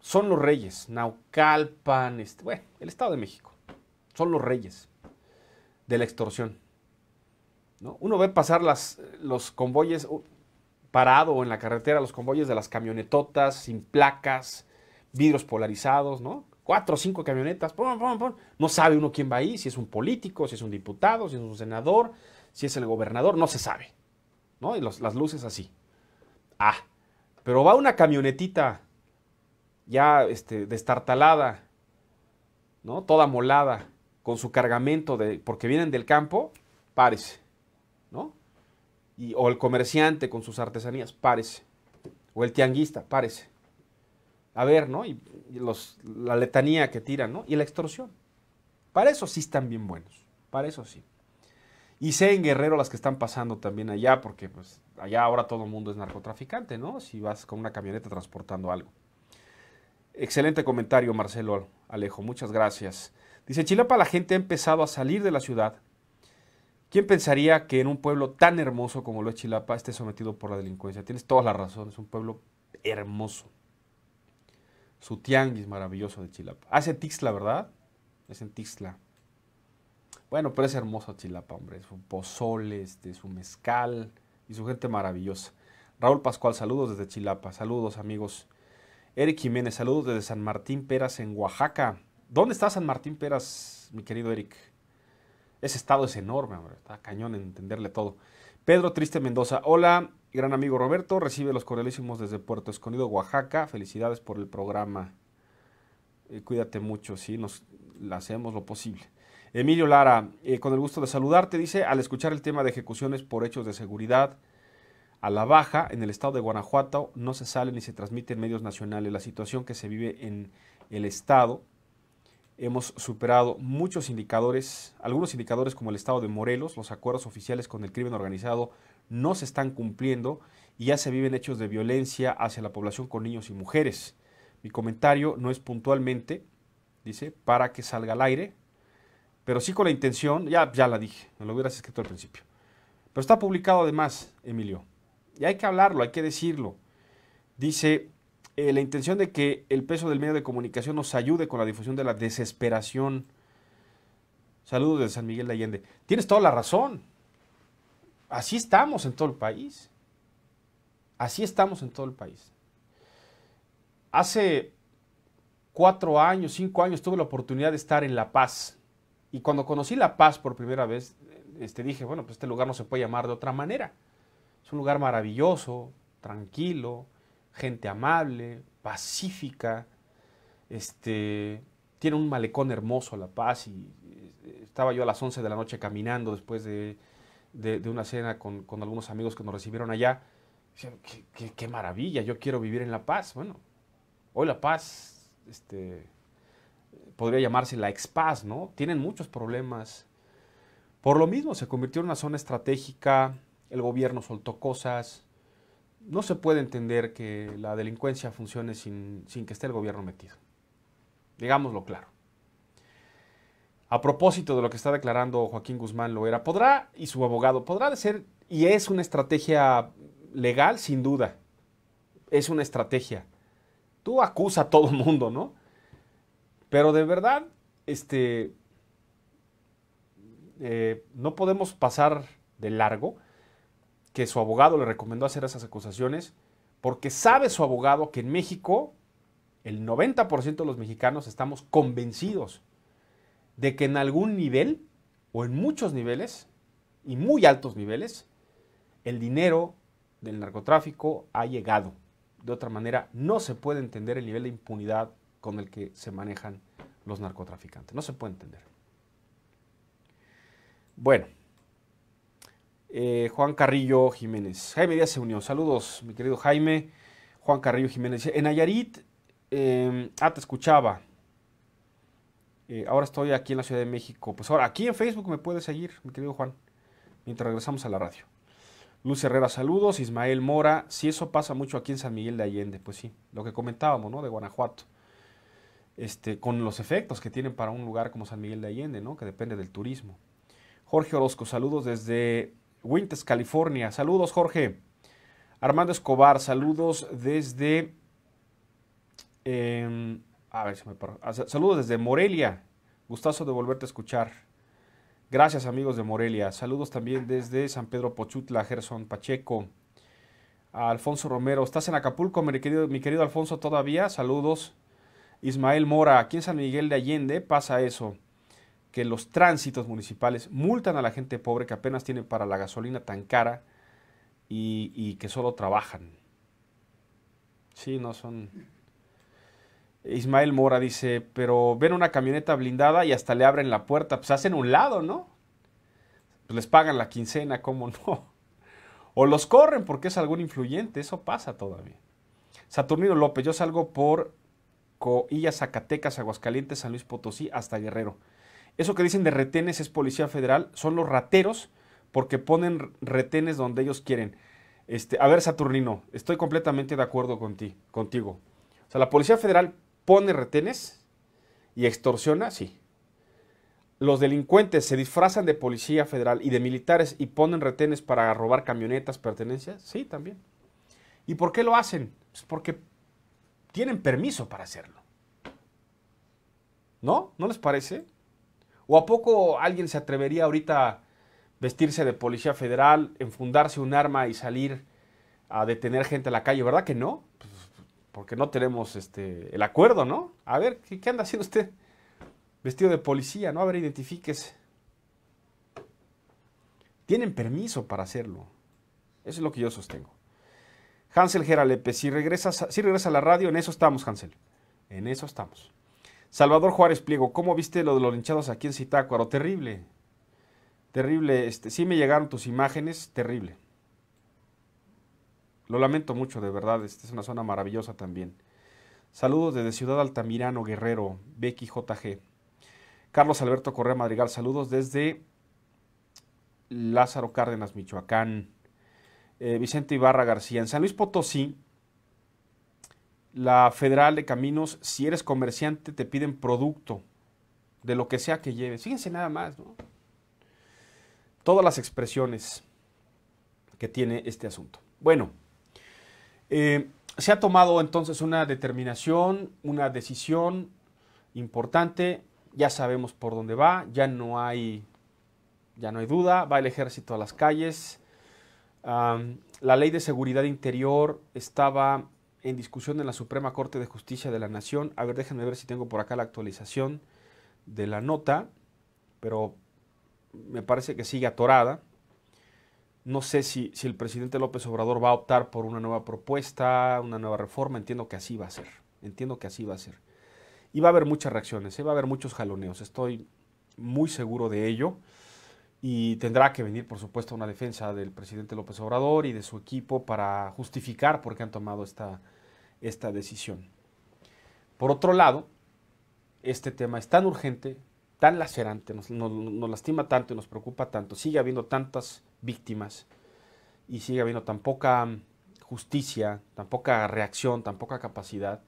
Son los reyes, Naucalpan, este, bueno, el Estado de México, son los reyes de la extorsión. ¿no? Uno ve pasar los convoyes uh, parado en la carretera, los convoyes de las camionetotas sin placas, vidrios polarizados, ¿no? Cuatro o cinco camionetas, pum, pum, pum. no sabe uno quién va ahí, si es un político, si es un diputado, si es un senador, si es el gobernador, no se sabe. ¿no? Y las luces así. Ah, pero va una camionetita ya este, destartalada, ¿no? Toda molada, con su cargamento, de, porque vienen del campo, párese, ¿no? Y, o el comerciante con sus artesanías, párese. O el tianguista, párese. A ver, ¿no? Y, los, la letanía que tiran, ¿no? Y la extorsión. Para eso sí están bien buenos, para eso sí. Y sé en Guerrero las que están pasando también allá, porque pues allá ahora todo el mundo es narcotraficante, ¿no? Si vas con una camioneta transportando algo. Excelente comentario, Marcelo Alejo, muchas gracias. Dice, Chilapa la gente ha empezado a salir de la ciudad. ¿Quién pensaría que en un pueblo tan hermoso como lo es Chilapa esté sometido por la delincuencia? Tienes toda la razón, es un pueblo hermoso. Su tianguis maravilloso de Chilapa. Hace ah, Tixla, ¿verdad? Es en Tixla. Bueno, pero es hermoso Chilapa, hombre. Su pozole, este, su mezcal y su gente maravillosa. Raúl Pascual, saludos desde Chilapa. Saludos, amigos. Eric Jiménez, saludos desde San Martín Peras en Oaxaca. ¿Dónde está San Martín Peras, mi querido Eric? Ese estado es enorme, hombre. Está cañón en entenderle todo. Pedro Triste Mendoza. Hola, gran amigo Roberto. Recibe los cordialísimos desde Puerto Escondido, Oaxaca. Felicidades por el programa. Eh, cuídate mucho, sí. Nos hacemos lo posible. Emilio Lara, eh, con el gusto de saludarte, dice, al escuchar el tema de ejecuciones por hechos de seguridad a la baja en el estado de Guanajuato, no se sale ni se transmite en medios nacionales la situación que se vive en el estado Hemos superado muchos indicadores, algunos indicadores como el estado de Morelos, los acuerdos oficiales con el crimen organizado no se están cumpliendo y ya se viven hechos de violencia hacia la población con niños y mujeres. Mi comentario no es puntualmente, dice, para que salga al aire, pero sí con la intención, ya, ya la dije, me lo hubieras escrito al principio. Pero está publicado además, Emilio, y hay que hablarlo, hay que decirlo. Dice, eh, la intención de que el peso del medio de comunicación nos ayude con la difusión de la desesperación. Saludos de San Miguel de Allende. Tienes toda la razón. Así estamos en todo el país. Así estamos en todo el país. Hace cuatro años, cinco años tuve la oportunidad de estar en La Paz. Y cuando conocí La Paz por primera vez, este, dije, bueno, pues este lugar no se puede llamar de otra manera. Es un lugar maravilloso, tranquilo, gente amable, pacífica, este, tiene un malecón hermoso La Paz y eh, estaba yo a las 11 de la noche caminando después de, una cena con, algunos amigos que nos recibieron allá. Qué, qué, maravilla, yo quiero vivir en La Paz. Bueno, hoy La Paz este, podría llamarse la Paz, ¿no? Tienen muchos problemas. Por lo mismo, se convirtió en una zona estratégica, el gobierno soltó cosas, no se puede entender que la delincuencia funcione sin, que esté el gobierno metido. Digámoslo claro. A propósito de lo que está declarando Joaquín Guzmán Loera, podrá, y su abogado, podrá ser, y es una estrategia legal, sin duda. Es una estrategia. Tú acusa a todo el mundo, ¿no? Pero de verdad, este, eh, no podemos pasar de largo que su abogado le recomendó hacer esas acusaciones porque sabe su abogado que en México el 90% de los mexicanos estamos convencidos de que en algún nivel o en muchos niveles y muy altos niveles el dinero del narcotráfico ha llegado. De otra manera, no se puede entender el nivel de impunidad con el que se manejan los narcotraficantes. No se puede entender. Bueno, eh, Juan Carrillo Jiménez. Jaime Díaz se unió. Saludos, mi querido Jaime. Juan Carrillo Jiménez. En Ayarit. Em, ah, te escuchaba. Eh, ahora estoy aquí en la Ciudad de México. Pues ahora aquí en Facebook me puedes seguir, mi querido Juan, mientras regresamos a la radio. Luz Herrera, saludos. Ismael Mora, si eso pasa mucho aquí en San Miguel de Allende, pues sí, lo que comentábamos, ¿no? De Guanajuato. Este, con los efectos que tienen para un lugar como San Miguel de Allende, ¿no? Que depende del turismo. Jorge Orozco, saludos desde Winters, California. Saludos, Jorge. Armando Escobar, saludos desde. Em, a ver si me ah, Saludos desde Morelia. Gustazo de volverte a escuchar. Gracias, amigos de Morelia. Saludos también desde San Pedro Pochutla, Gerson Pacheco. Alfonso Romero, ¿estás en Acapulco, mi querido, mi querido Alfonso, todavía? Saludos. Ismael Mora, aquí en San Miguel de Allende pasa eso que los tránsitos municipales multan a la gente pobre que apenas tiene para la gasolina tan cara y, que solo trabajan. Sí, no son... Ismael Mora dice, pero ven una camioneta blindada y hasta le abren la puerta, pues hacen un lado, ¿no? Pues, les pagan la quincena, ¿cómo no? (laughs) O los corren porque es algún influyente, eso pasa todavía. Saturnino López, yo salgo por Coillas, Zacatecas, Aguascalientes, San Luis Potosí, hasta Guerrero. Eso que dicen de retenes es Policía Federal, son los rateros porque ponen retenes donde ellos quieren. Este, a ver, Saturnino, estoy completamente de acuerdo con contigo. O sea, la Policía Federal pone retenes y extorsiona, sí. Los delincuentes se disfrazan de Policía Federal y de militares y ponen retenes para robar camionetas, pertenencias, sí, también. ¿Y por qué lo hacen? Pues porque tienen permiso para hacerlo. ¿No? ¿No les parece? ¿O a poco alguien se atrevería ahorita a vestirse de policía federal, enfundarse un arma y salir a detener gente a la calle? ¿Verdad que no? porque no tenemos este, el acuerdo, ¿no? A ver, ¿qué, anda haciendo usted vestido de policía? ¿No? A ver, identifíquese. Tienen permiso para hacerlo. Eso es lo que yo sostengo. Hansel Geralepe, si regresas, si regresa a la radio, en eso estamos, Hansel. En eso estamos. Salvador Juárez Pliego, ¿cómo viste lo de los linchados aquí en Citácuaro? Terrible. Terrible. Este, sí me llegaron tus imágenes, terrible. Lo lamento mucho, de verdad. Esta es una zona maravillosa también. Saludos desde Ciudad Altamirano, Guerrero, Becky Carlos Alberto Correa Madrigal, saludos desde Lázaro Cárdenas, Michoacán. Eh, Vicente Ibarra García. En San Luis Potosí, la Federal de Caminos, si eres comerciante, te piden producto de lo que sea que lleves. Fíjense nada más, ¿no? Todas las expresiones que tiene este asunto. Bueno, eh, se ha tomado entonces una determinación, una decisión importante, ya sabemos por dónde va, ya no hay, ya no hay duda, va el ejército a las calles. la ley de seguridad interior estaba en discusión en la Suprema Corte de Justicia de la Nación. A ver, déjenme ver si tengo por acá la actualización de la nota, pero me parece que sigue atorada. No sé si, el presidente López Obrador va a optar por una nueva propuesta, una nueva reforma. Entiendo que así va a ser. Entiendo que así va a ser. Y va a haber muchas reacciones, ¿eh? va a haber muchos jaloneos. Estoy muy seguro de ello. Y tendrá que venir, por supuesto, una defensa del presidente López Obrador y de su equipo para justificar por qué han tomado esta esta decisión. Por otro lado, este tema es tan urgente, tan lacerante, nos, lastima tanto y nos preocupa tanto, sigue habiendo tantas víctimas y sigue habiendo tan poca mm, justicia, tan poca reacción, tan poca capacidad,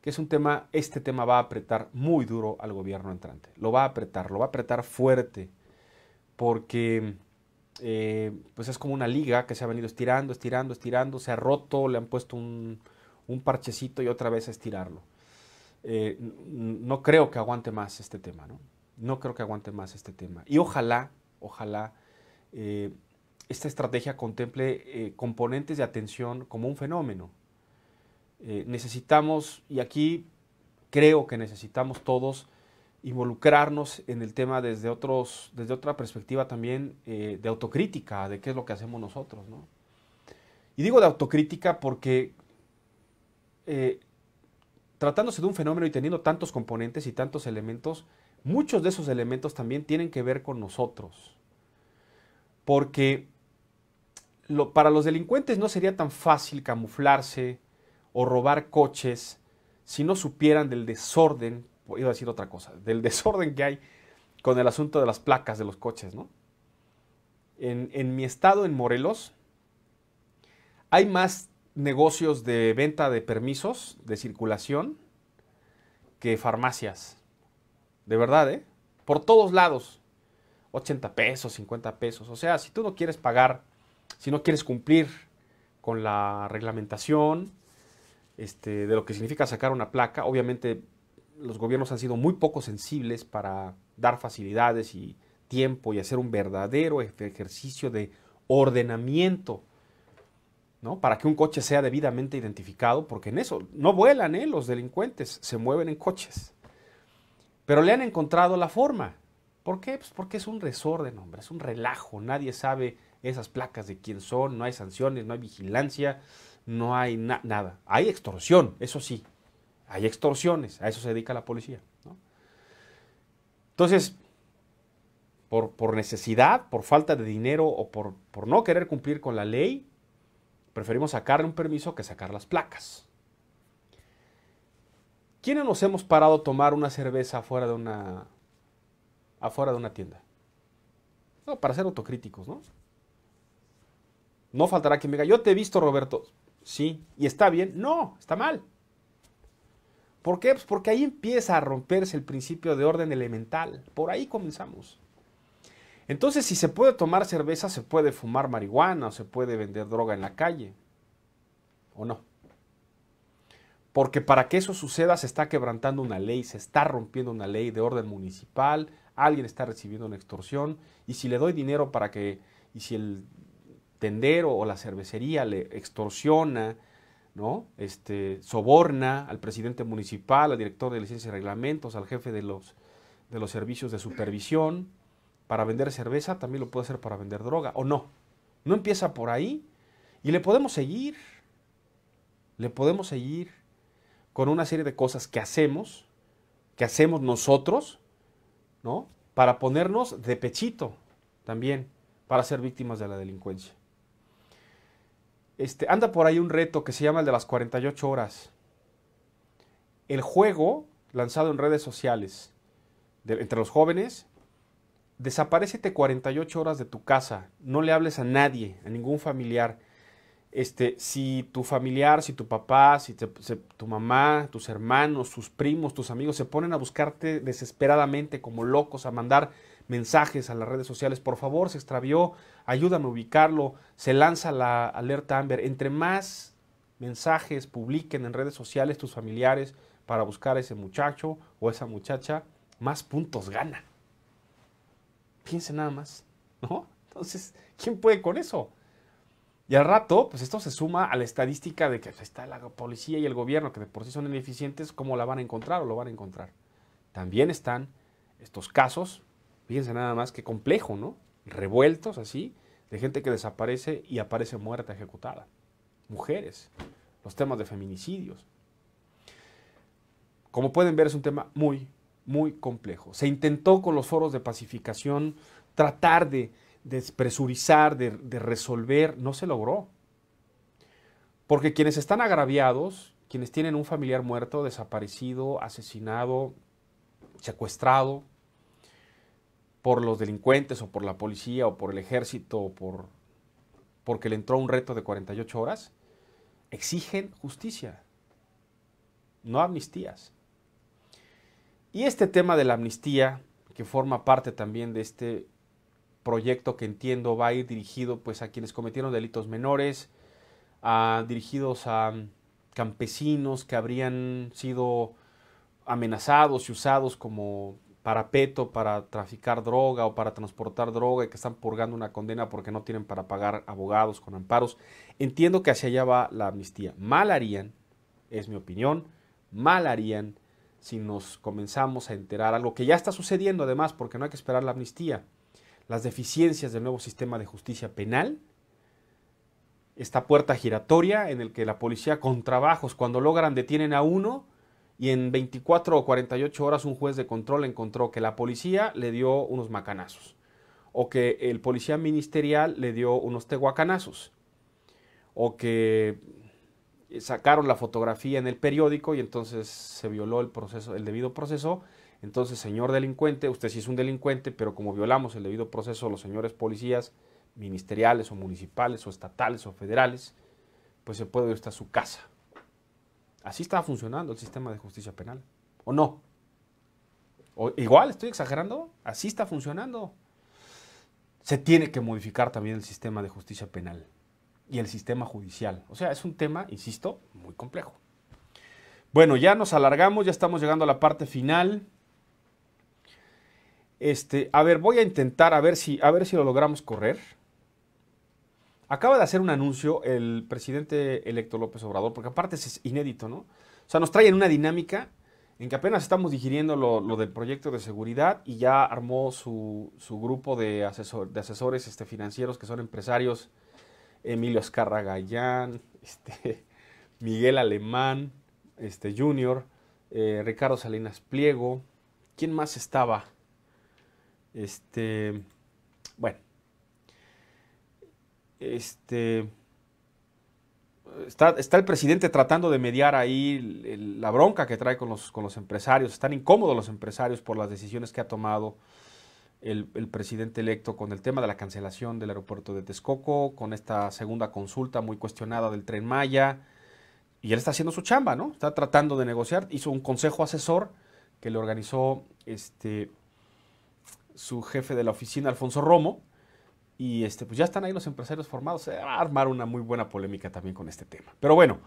que es un tema, este tema va a apretar muy duro al gobierno entrante, lo va a apretar, lo va a apretar fuerte, porque mm, eh, pues es como una liga que se ha venido estirando, estirando, estirando, se ha roto, le han puesto un, un parchecito y otra vez estirarlo. Eh, no creo que aguante más este tema, ¿no? No creo que aguante más este tema. Y ojalá, ojalá eh, esta estrategia contemple eh, componentes de atención como un fenómeno. necesitamos, y aquí creo que necesitamos todos involucrarnos en el tema desde, otros, desde otra perspectiva también de autocrítica, de qué es lo que hacemos nosotros, ¿no? Y digo de autocrítica porque eh, tratándose de un fenómeno y teniendo tantos componentes y tantos elementos, muchos de esos elementos también tienen que ver con nosotros. Porque para los delincuentes no sería tan fácil camuflarse o robar coches si no supieran del desorden, iba a decir otra cosa, del (laughs) desorden que hay con el asunto de las placas de los coches, ¿no? en mi estado, en Morelos, hay más negocios de venta de permisos de circulación que farmacias. De verdad, ¿eh? Por todos lados. 80 pesos, 50 pesos. O sea, si tú no quieres pagar, si no quieres cumplir con la reglamentación este, de lo que significa sacar una placa, obviamente los gobiernos han sido muy poco sensibles para dar facilidades y tiempo y hacer un verdadero ejercicio de ordenamiento para que un coche sea debidamente identificado, porque en eso no vuelan ¿eh? los delincuentes, se mueven en coches. Pero le han encontrado la forma. ¿Por qué? Pues porque es un resorte hombre, es un relajo. Nadie sabe esas placas de quién son, no hay sanciones, no hay vigilancia, no hay nada. Hay extorsión, eso sí. Hay extorsiones, a eso se dedica la policía. Entonces, por, por, necesidad, por falta de dinero o por, por no querer cumplir con la ley, Preferimos sacarle un permiso que sacar las placas. ¿Quiénes nos hemos parado a tomar una cerveza afuera de una, afuera de una tienda? No, para ser autocríticos, ¿no? No faltará que me diga, yo te he visto, Roberto. Sí, ¿y está bien? No, está mal. ¿Por qué? Pues porque ahí empieza a romperse el principio de orden elemental. Por ahí comenzamos. Entonces, si se puede tomar cerveza, se puede fumar marihuana o se puede vender droga en la calle. ¿O no? Porque para que eso suceda se está quebrantando una ley, se está rompiendo una ley de orden municipal, alguien está recibiendo una extorsión y si le doy dinero para que, y si el tendero o la cervecería le extorsiona, ¿no? Este, soborna al presidente municipal, al director de licencias y reglamentos, al jefe de de los servicios de supervisión, para vender cerveza, también lo puede hacer para vender droga, o no. No empieza por ahí y le podemos seguir. Le podemos seguir con una serie de cosas que hacemos, que hacemos nosotros, ¿no? Para ponernos de pechito también, para ser víctimas de la delincuencia. Este, anda por ahí un reto que se llama el de las 48 horas. El juego lanzado en redes sociales entre los jóvenes desaparecete 48 horas de tu casa, no le hables a nadie, a ningún familiar. Este, si tu familiar, si tu papá, si tu mamá, tus hermanos, tus primos, tus amigos se ponen a buscarte desesperadamente como locos, a mandar mensajes a las redes sociales, por favor, se extravió, ayúdame a ubicarlo, se lanza la alerta Amber. Entre más mensajes publiquen en redes sociales tus familiares para buscar a ese muchacho o esa muchacha, más puntos gana. Piensen nada más, ¿no? Entonces, ¿quién puede con eso? Y al rato, pues esto se suma a la estadística de que pues, está la policía y el gobierno, que de por sí son ineficientes, ¿cómo la van a encontrar o lo van a encontrar? También están estos casos, fíjense nada más qué complejo, ¿no? Revueltos así, de gente que desaparece y aparece muerta, ejecutada. Mujeres, los temas de feminicidios. Como pueden ver, es un tema muy, muy complejo. Se intentó con los foros de pacificación tratar de despresurizar, de, resolver, no se logró. Porque quienes están agraviados, quienes tienen un familiar muerto, desaparecido, asesinado, secuestrado por los delincuentes o por la policía o por el ejército o por porque le entró un reto de 48 horas, exigen justicia, no amnistías. Y este tema de la amnistía, que forma parte también de este proyecto que entiendo va a ir dirigido pues a quienes cometieron delitos menores, a, dirigidos a campesinos que habrían sido amenazados y usados como parapeto para traficar droga o para transportar droga y que están purgando una condena porque no tienen para pagar abogados con amparos. Entiendo que hacia allá va la amnistía. Mal harían, es mi opinión, mal harían si nos comenzamos a enterar, algo que ya está sucediendo además, porque no hay que esperar la amnistía, las deficiencias del nuevo sistema de justicia penal, esta puerta giratoria en el que la policía con trabajos, cuando logran, detienen a uno y en 24 o 48 horas un juez de control encontró que la policía le dio unos macanazos o que el policía ministerial le dio unos tehuacanazos o que eh, sacaron la fotografía en el periódico y entonces se violó el proceso, el debido proceso. Entonces, señor delincuente, usted sí es un delincuente, pero como violamos el debido proceso, los señores policías ministeriales o municipales o estatales o federales, pues se puede ir hasta su casa. Así está funcionando el sistema de justicia penal, ¿o no? O, igual, estoy exagerando, así está funcionando. Se tiene que modificar también el sistema de justicia penal y el sistema judicial. O sea, es un tema, insisto, muy complejo. Bueno, ya nos alargamos, ya estamos llegando a la parte final. Este, a ver, voy a intentar a ver si, a ver si lo logramos correr. Acaba de hacer un anuncio el presidente electo López Obrador, porque aparte es inédito, ¿no? O sea, nos trae en una dinámica en que apenas estamos digiriendo lo, del proyecto de seguridad y ya armó su, su grupo de, asesor, de asesores este, financieros que son empresarios Emilio Oscar Gallán, (laughs) este, Miguel Alemán este, Jr., eh, Ricardo Salinas Pliego. ¿Quién más estaba? Este, bueno, este, está, el presidente tratando de mediar ahí la bronca que trae con los, con los empresarios. Están incómodos los empresarios por las decisiones que ha tomado el, presidente electo con el tema de la cancelación del aeropuerto de Texcoco, con esta segunda consulta muy cuestionada del tren Maya. Y él está haciendo su chamba, ¿no? Está tratando de negociar. Hizo un consejo asesor que le organizó este, su jefe de la oficina, Alfonso Romo. Y este, pues ya están ahí los empresarios formados. Se va a armar una muy buena polémica también con este tema. Pero bueno,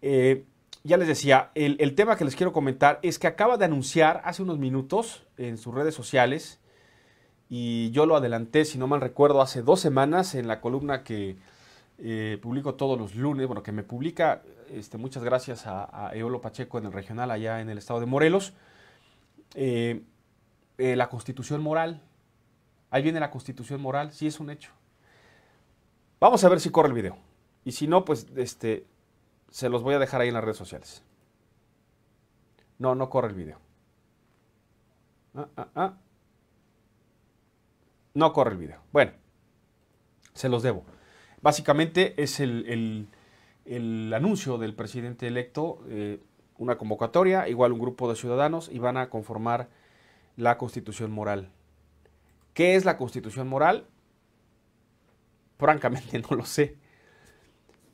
eh, ya les decía, el tema que les quiero comentar es que acaba de anunciar hace unos minutos en sus redes sociales y yo lo adelanté, si no mal recuerdo, hace dos semanas en la columna que eh, publico todos los lunes, bueno, que me publica, este, muchas gracias a, Eolo Pacheco en el regional allá en el estado de Morelos, eh, eh, la constitución moral. Ahí viene la constitución moral, sí es un hecho. Vamos a ver si corre el video. Y si no, pues este, se los voy a dejar ahí en las redes sociales. No, no corre el video. Ah, ah, ah. No corre el video. Bueno, se los debo. Básicamente es el, anuncio del presidente electo, eh, una convocatoria, igual un grupo de ciudadanos, y van a conformar la constitución moral. ¿Qué es la constitución moral? Francamente (laughs) no lo sé.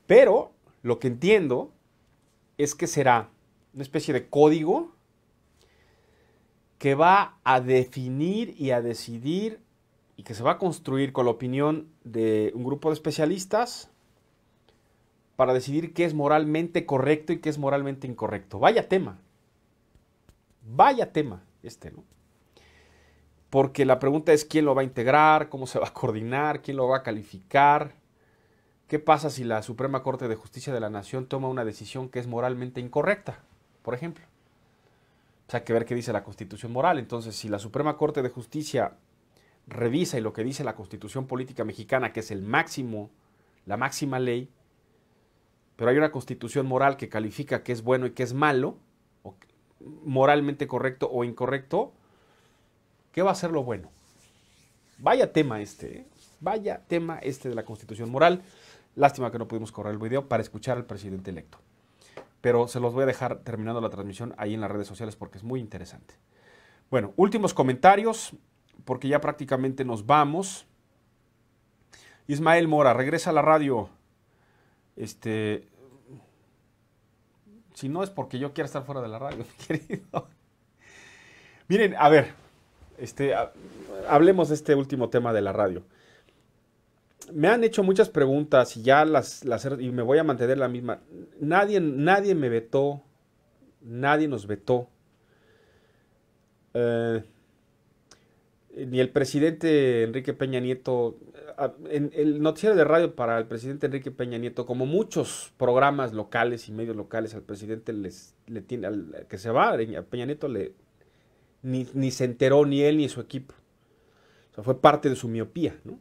Pero lo que entiendo es que será una especie de código que va a definir y a decidir y que se va a construir con la opinión de un grupo de especialistas para decidir qué es moralmente correcto y qué es moralmente incorrecto. Vaya tema. Vaya tema este, ¿no? Porque la pregunta es quién lo va a integrar, cómo se va a coordinar, quién lo va a calificar. ¿Qué pasa si la Suprema Corte de Justicia de la Nación toma una decisión que es moralmente incorrecta, por ejemplo? O sea, hay que ver qué dice la Constitución moral. Entonces, si la Suprema Corte de Justicia revisa y lo que dice la Constitución Política Mexicana, que es el máximo, la máxima ley, pero hay una constitución moral que califica que es bueno y que es malo, o moralmente correcto o incorrecto, ¿qué va a ser lo bueno? Vaya tema este, ¿eh? vaya tema este de la constitución moral. Lástima que no pudimos correr el video para escuchar al presidente electo. Pero se los voy a dejar terminando la transmisión ahí en las redes sociales porque es muy interesante. Bueno, últimos comentarios porque ya prácticamente nos vamos. Ismael Mora, regresa a la radio. Este, si no es porque yo quiero estar fuera de la radio, (laughs) mi querido. Miren, a ver, este, hablemos de este último tema de la radio. Me han hecho muchas preguntas y ya las, las y me voy a mantener la misma. Nadie, nadie me vetó, nadie nos vetó. Eh, ni el presidente Enrique Peña Nieto, el noticiario de radio para el presidente Enrique Peña Nieto, como muchos programas locales y medios locales, al presidente les, le tiene, que se va, a Peña Nieto le, ni, se enteró ni él ni su equipo. fue parte de su miopía, ¿no?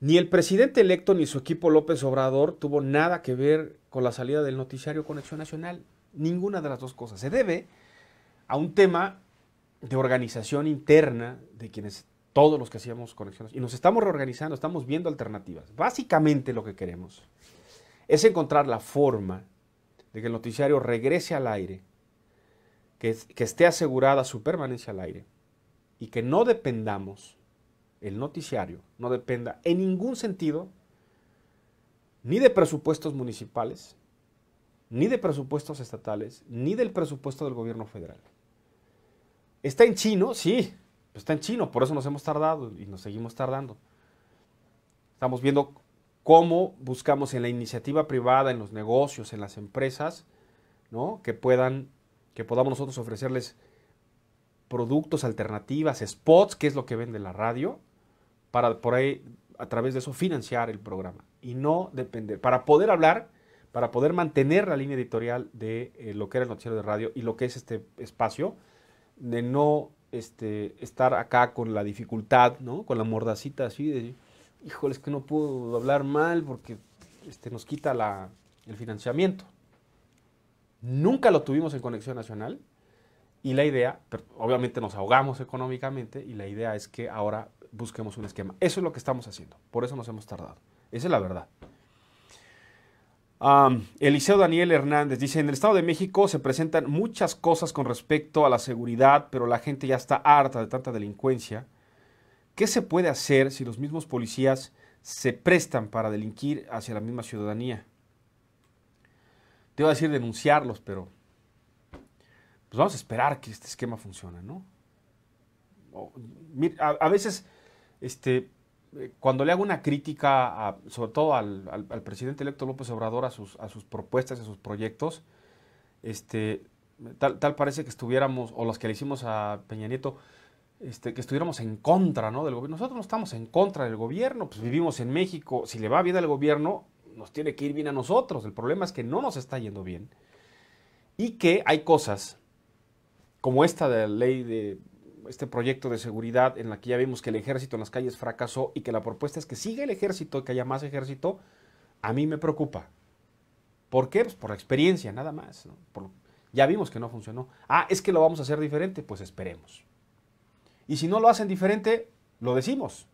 Ni el presidente electo ni su equipo López Obrador tuvo nada que ver con la salida del noticiario Conexión Nacional. Ninguna de las dos cosas. Se debe a un tema de organización interna de quienes todos los que hacíamos conexiones. Y nos estamos reorganizando, estamos viendo alternativas. Básicamente lo que queremos es encontrar la forma de que el noticiario regrese al aire, que, que esté asegurada su permanencia al aire y que no dependamos, el noticiario no dependa en ningún sentido ni de presupuestos municipales, ni de presupuestos estatales, ni del presupuesto del gobierno federal. ¿Está en chino? Sí, está en chino, por eso nos hemos tardado y nos seguimos tardando. Estamos viendo cómo buscamos en la iniciativa privada, en los negocios, en las empresas, ¿no? que puedan, que podamos nosotros ofrecerles productos, alternativas, spots, que es lo que vende la radio, para por ahí, a través de eso, financiar el programa y no depender, para poder hablar, para poder mantener la línea editorial de eh, lo que era el noticiero de radio y lo que es este espacio, de no este, estar acá con la dificultad, Con la mordacita así de, híjole, es que no puedo hablar mal porque este, nos quita la, el financiamiento. Nunca lo tuvimos en Conexión Nacional y la idea, obviamente nos ahogamos económicamente y la idea es que ahora busquemos un esquema. Eso es lo que estamos haciendo, por eso nos hemos tardado. Esa es la verdad. Eliseo Daniel Hernández dice, en el Estado de México se presentan muchas cosas con respecto a la seguridad, pero la gente ya está harta de tanta delincuencia. ¿Qué se puede hacer si los mismos policías se prestan para delinquir hacia la misma ciudadanía? Te iba a decir denunciarlos, pero pues vamos a esperar que este esquema funcione, ¿no? a, a, veces este, cuando le hago una crítica, sobre todo al, presidente electo López Obrador, a sus, a sus propuestas, a sus proyectos, este, tal, parece que estuviéramos, o los que le hicimos a Peña Nieto, este, que estuviéramos en contra ¿no? del gobierno. Nosotros no estamos en contra del gobierno, pues vivimos en México. Si le va bien al gobierno, nos tiene que ir bien a nosotros. El problema es que no nos está yendo bien y que hay cosas como esta de la ley de este proyecto de seguridad en la que ya vimos que el ejército en las calles fracasó y que la propuesta es que siga el ejército que haya más ejército, a mí me preocupa. ¿Por qué? Pues por la experiencia, nada más. ya vimos que no funcionó. Ah, es que lo vamos a hacer diferente, pues esperemos. Y si no lo hacen diferente, lo decimos.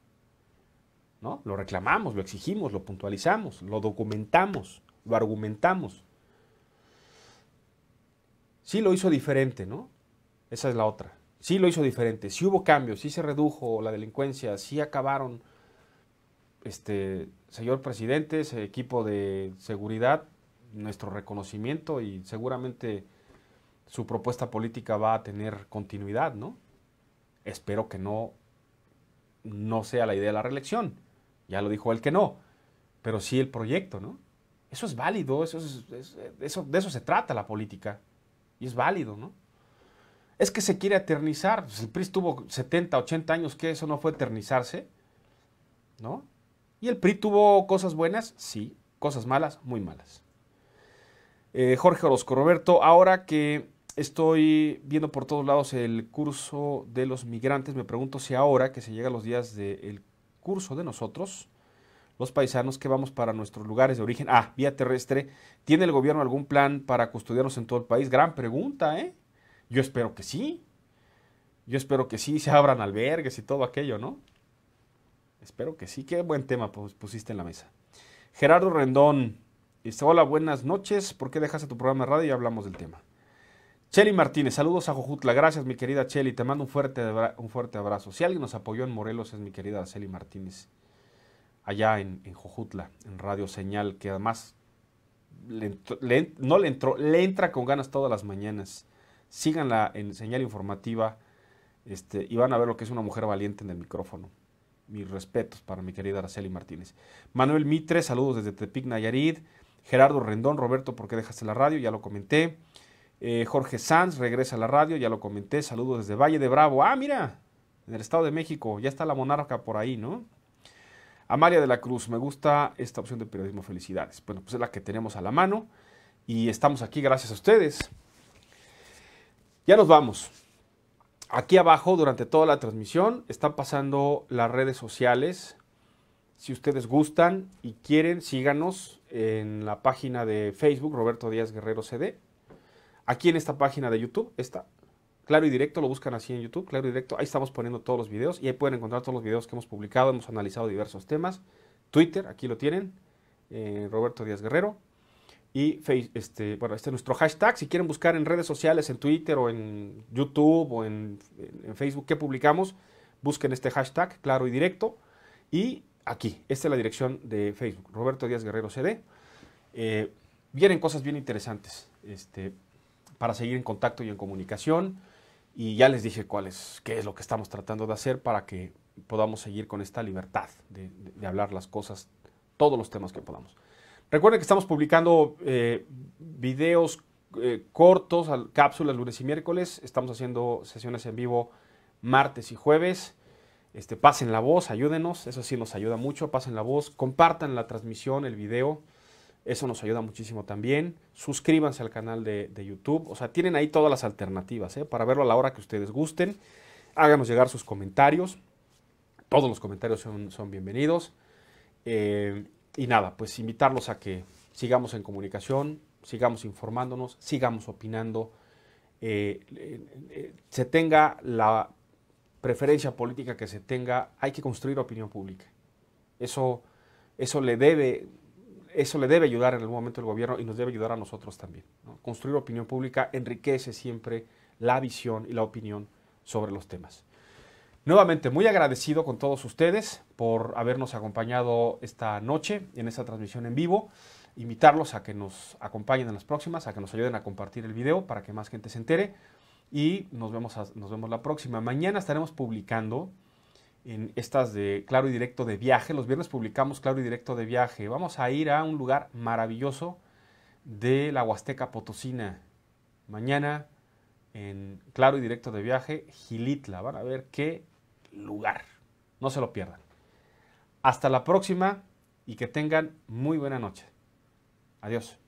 ¿no? Lo reclamamos, lo exigimos, lo puntualizamos, lo documentamos, lo argumentamos. Sí lo hizo diferente, ¿no? Esa es la otra sí lo hizo diferente, sí hubo cambios, sí se redujo la delincuencia, sí acabaron, este, señor presidente, ese equipo de seguridad, nuestro reconocimiento y seguramente su propuesta política va a tener continuidad, ¿no? Espero que no, no sea la idea de la reelección, ya lo dijo él que no, pero sí el proyecto, ¿no? Eso es válido, eso, es, de eso se trata la política, y es válido, ¿no? es que se quiere eternizar. Pues, el PRI tuvo 70, 80 años, que eso no fue eternizarse, ¿no? Y el PRI tuvo cosas buenas, sí, cosas malas, muy malas. Eh, Jorge Orozco, Roberto, ahora que estoy viendo por todos lados el curso de los migrantes, me pregunto si ahora que se llegan los días del curso de nosotros, los paisanos que vamos para nuestros lugares de origen, ah, vía terrestre, ¿tiene el gobierno algún plan para custodiarnos en todo el país? Gran pregunta, ¿eh? Yo espero que sí. Yo espero que sí se abran albergues y todo aquello, ¿no? Espero que sí. Qué buen tema pusiste en la mesa. Gerardo Rendón. Dice, hola, buenas noches. ¿Por qué dejaste tu programa de radio y hablamos del tema? Cheli Martínez, saludos a Jojutla. Gracias, mi querida Cheli. Te mando un fuerte, un fuerte abrazo. Si alguien nos apoyó en Morelos es mi querida Chelly Martínez, allá en, Jojutla, en Radio Señal, que además no le entró, le entra con ganas todas las mañanas síganla en señal informativa este, y van a ver lo que es una mujer valiente en el micrófono. Mis respetos para mi querida Araceli Martínez. Manuel Mitre, saludos desde Tepic, Nayarit. Gerardo Rendón, Roberto, ¿por qué dejaste la radio? Ya lo comenté. Eh, Jorge Sanz regresa a la radio, ya lo comenté. Saludos desde Valle de Bravo. Ah, mira, en el Estado de México. Ya está la monarca por ahí, ¿no? Amalia de la Cruz, me gusta esta opción de periodismo. Felicidades. Bueno, pues es la que tenemos a la mano y estamos aquí gracias a ustedes. Ya nos vamos. Aquí abajo, durante toda la transmisión, están pasando las redes sociales. Si ustedes gustan y quieren, síganos en la página de Facebook, Roberto Díaz Guerrero CD. Aquí en esta página de YouTube, está Claro y Directo, lo buscan así en YouTube, Claro y Directo. Ahí estamos poniendo todos los videos y ahí pueden encontrar todos los videos que hemos publicado. Hemos analizado diversos temas. Twitter, aquí lo tienen, eh, Roberto Díaz Guerrero. Y este, bueno, este es nuestro hashtag. Si quieren buscar en redes sociales, en Twitter o en YouTube o en, Facebook que publicamos, busquen este hashtag, claro y directo. Y aquí, esta es la dirección de Facebook, Roberto Díaz Guerrero CD. Eh, vienen cosas bien interesantes este, para seguir en contacto y en comunicación. Y ya les dije cuál es, qué es lo que estamos tratando de hacer para que podamos seguir con esta libertad de hablar las cosas, todos los temas que podamos. Recuerden que estamos publicando eh, videos eh, cortos, cápsulas lunes y miércoles. Estamos haciendo sesiones en vivo martes y jueves. Este, pasen la voz, ayúdenos, eso sí nos ayuda mucho, pasen la voz, compartan la transmisión, el video, eso nos ayuda muchísimo también. Suscríbanse al canal de, YouTube, o sea, tienen ahí todas las alternativas ¿eh? para verlo a la hora que ustedes gusten. Háganos llegar sus comentarios, todos los comentarios son, bienvenidos y nada, pues invitarlos a que sigamos en comunicación, sigamos informándonos, sigamos opinando, eh, eh, eh, se tenga la preferencia política que se tenga, hay que construir opinión pública. Eso, le debe ayudar en algún momento el gobierno y nos debe ayudar a nosotros también. Construir opinión pública enriquece siempre la visión y la opinión sobre los temas. Nuevamente, muy agradecido con todos ustedes por habernos acompañado esta noche en esta transmisión en vivo. Invitarlos a que nos acompañen en las próximas, a que nos ayuden a compartir el video para que más gente se entere. Y nos vemos, nos vemos la próxima. Mañana estaremos publicando en estas de Claro y Directo de Viaje. Los viernes publicamos Claro y Directo de Viaje. Vamos a ir a un lugar maravilloso de la Huasteca Potosina. Mañana en Claro y Directo de Viaje, Gilitla. Van a ver qué lugar. No se lo pierdan. Hasta la próxima y que tengan muy buena noche. Adiós.